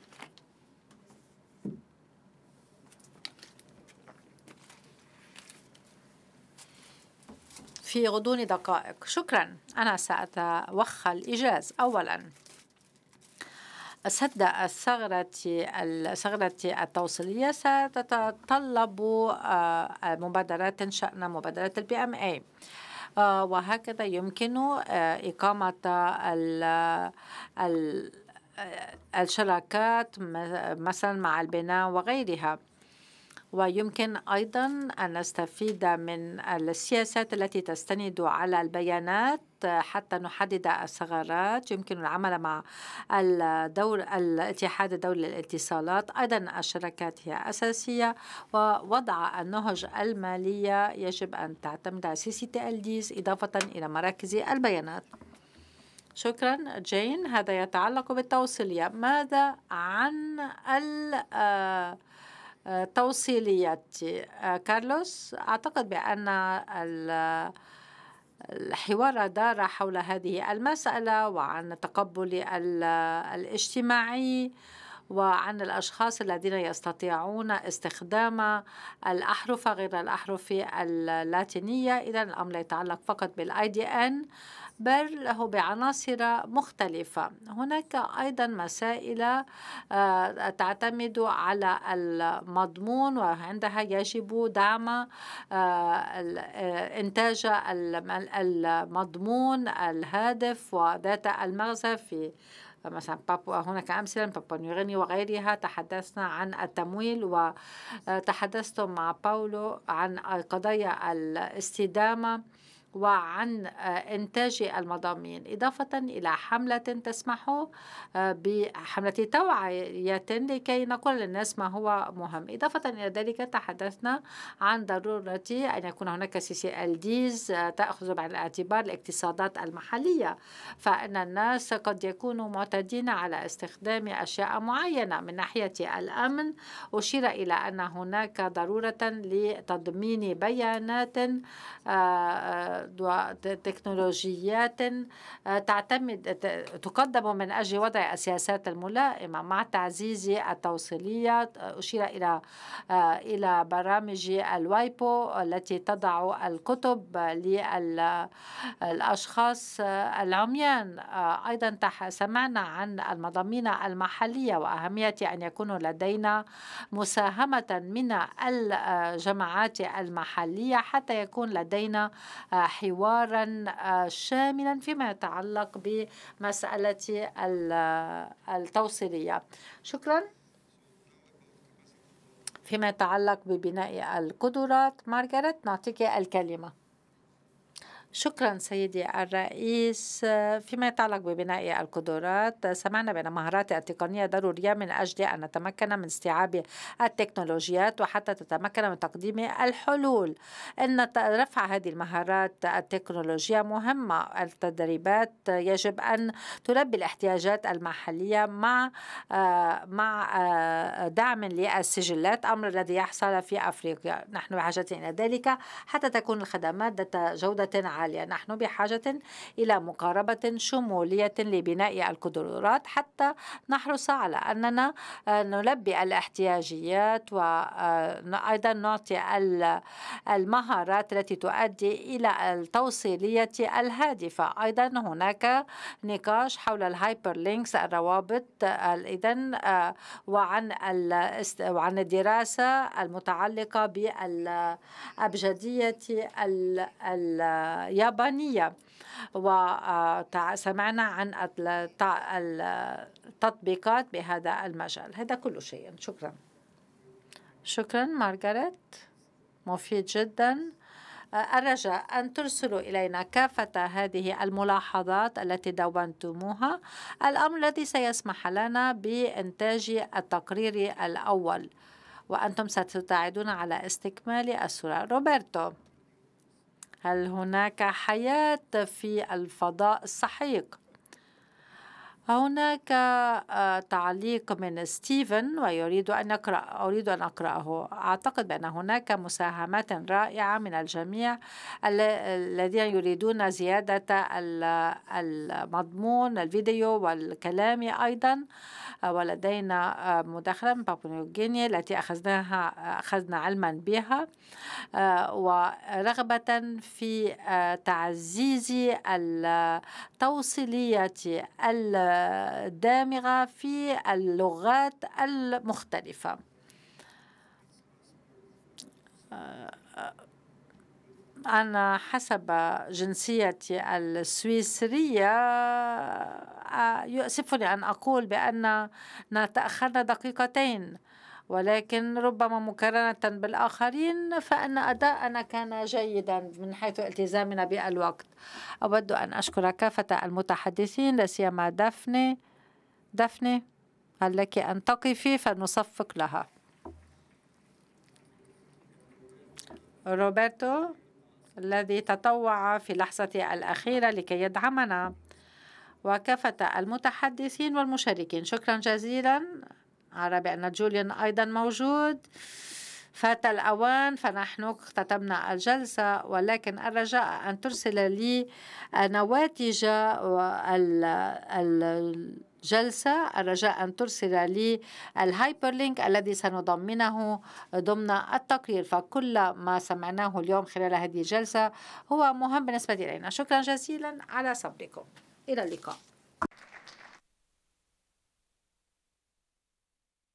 في غضون دقائق شكرا أنا سأتوخى الإجاز أولا سد الثغرة الثغرة التوصيلية ستتطلب آه، مبادرات شأن مبادرة البي ام آه، اي وهكذا يمكن آه، إقامة ال ال الشراكات مثلا مع البناء وغيرها ويمكن أيضا أن نستفيد من السياسات التي تستند على البيانات حتى نحدد الثغرات يمكن العمل مع الدور الاتحاد الدولي للاتصالات أيضا الشركات هي أساسية ووضع النهج المالية يجب أن تعتمد على سي سي تي ال ديز إضافة إلى مراكز البيانات شكرا جين هذا يتعلق بالتوصيلية ماذا عن ال آه، توصيلية كارلوس أعتقد بأن الحوار دار حول هذه المسألة وعن تقبل الاجتماعي وعن الأشخاص الذين يستطيعون استخدام الأحرف غير الأحرف اللاتينية إذا الأمر يتعلق فقط بالاي دي ان بل له بعناصر مختلفة هناك أيضا مسائل آه، تعتمد على المضمون وعندها يجب دعم آه، آه، إنتاج المضمون الهادف وذات المغزى في مثلا بابو هناك أمثلة بابو بابوا نيوغيني وغيرها تحدثنا عن التمويل وتحدثت مع باولو عن قضايا الاستدامة وعن آه، إنتاج المضامين إضافة إلى حملة تسمح آه، بحملة توعية لكي نقول للناس ما هو مهم إضافة إلى ذلك تحدثنا عن ضرورة أن يكون هناك سي سي ال ديز تأخذ بعين الاعتبار الاقتصادات المحلية فإن الناس قد يكونوا معتدين على استخدام أشياء معينة من ناحية الأمن أشير إلى أن هناك ضرورة لتضمين بيانات آه، تكنولوجيات آه، تعتمد تقدم من أجل وضع السياسات الملائمة مع تعزيز التوصيلية أشير إلى آه، إلى برامج الوايبو التي تضع الكتب للأشخاص آه، العميان أيضا سمعنا عن المضامين المحلية وأهمية أن يكون لدينا مساهمة من الجماعات المحلية حتى يكون لدينا حوارا آه، شاملا فيما يتعلق بمسألة آه، التوصيلية شكرا فيما يتعلق ببناء القدرات مارغريت نعطيك الكلمة شكرا سيدي الرئيس فيما يتعلق ببناء القدرات سمعنا بأن المهارات التقنية ضرورية من أجل أن نتمكن من استيعاب التكنولوجيات وحتى تتمكن من تقديم الحلول إن رفع هذه المهارات التكنولوجية مهمة التدريبات يجب أن تلبي الاحتياجات المحلية مع مع دعم للسجلات أمر الذي يحصل في أفريقيا نحن بحاجة إلى ذلك حتى تكون الخدمات ذات جودة عالية عالية نحن بحاجة إلى مقاربة شمولية لبناء القدرات حتى نحرص على أننا آه، نلبي الاحتياجيات وأيضا آه، نعطي المهارات التي تؤدي إلى التوصيلية الهادفة أيضا هناك نقاش حول الهايبر لينكس الروابط آه، إذن وعن وعن الدراسة المتعلقة بالأبجدية يابانية وسمعنا آه، عن التطبيقات بهذا المجال هذا كل شيء شكرا شكرا مارغريت مفيد جدا آه، الرجاء أن ترسلوا إلينا كافة هذه الملاحظات التي دونتموها الأمر الذي سيسمح لنا بإنتاج التقرير الأول وأنتم ستساعدون على استكمال الصورة روبرتو هل هناك حياة في الفضاء السحيق؟ هناك آه، تعليق من ستيفن ويريد أن أقرأ أريد أن أقرأه أعتقد بأن هناك مساهمات رائعة من الجميع الذين يريدون زيادة المضمون الفيديو والكلام أيضا ولدينا مداخلة من بابونيوغينيا التي أخذناها أخذنا علما بها آه، ورغبة في آه، تعزيز التوصيلية الدامغة في اللغات المختلفة. آه، أنا حسب جنسيتي السويسرية آه، يؤسفني أن أقول بأننا تأخرنا دقيقتين ولكن ربما مقارنة بالآخرين فإن أداءنا كان جيدا من حيث التزامنا بالوقت أود أن أشكر كافة المتحدثين لا سيما دفني دفني هل لك أن تقفي فنصفق لها روبرتو الذي تطوع في اللحظة الأخيرة لكي يدعمنا وكافة المتحدثين والمشاركين شكرا جزيلا أرى بأن جوليان أيضا موجود فات الأوان فنحن اختتمنا الجلسة ولكن الرجاء أن ترسل لي نواتج جلسة الرجاء أن ترسل لي الهايبر لينك الذي سنضمنه ضمن التقرير فكل ما سمعناه اليوم خلال هذه الجلسة هو مهم بالنسبة إلينا شكرا جزيلا على صبركم إلى اللقاء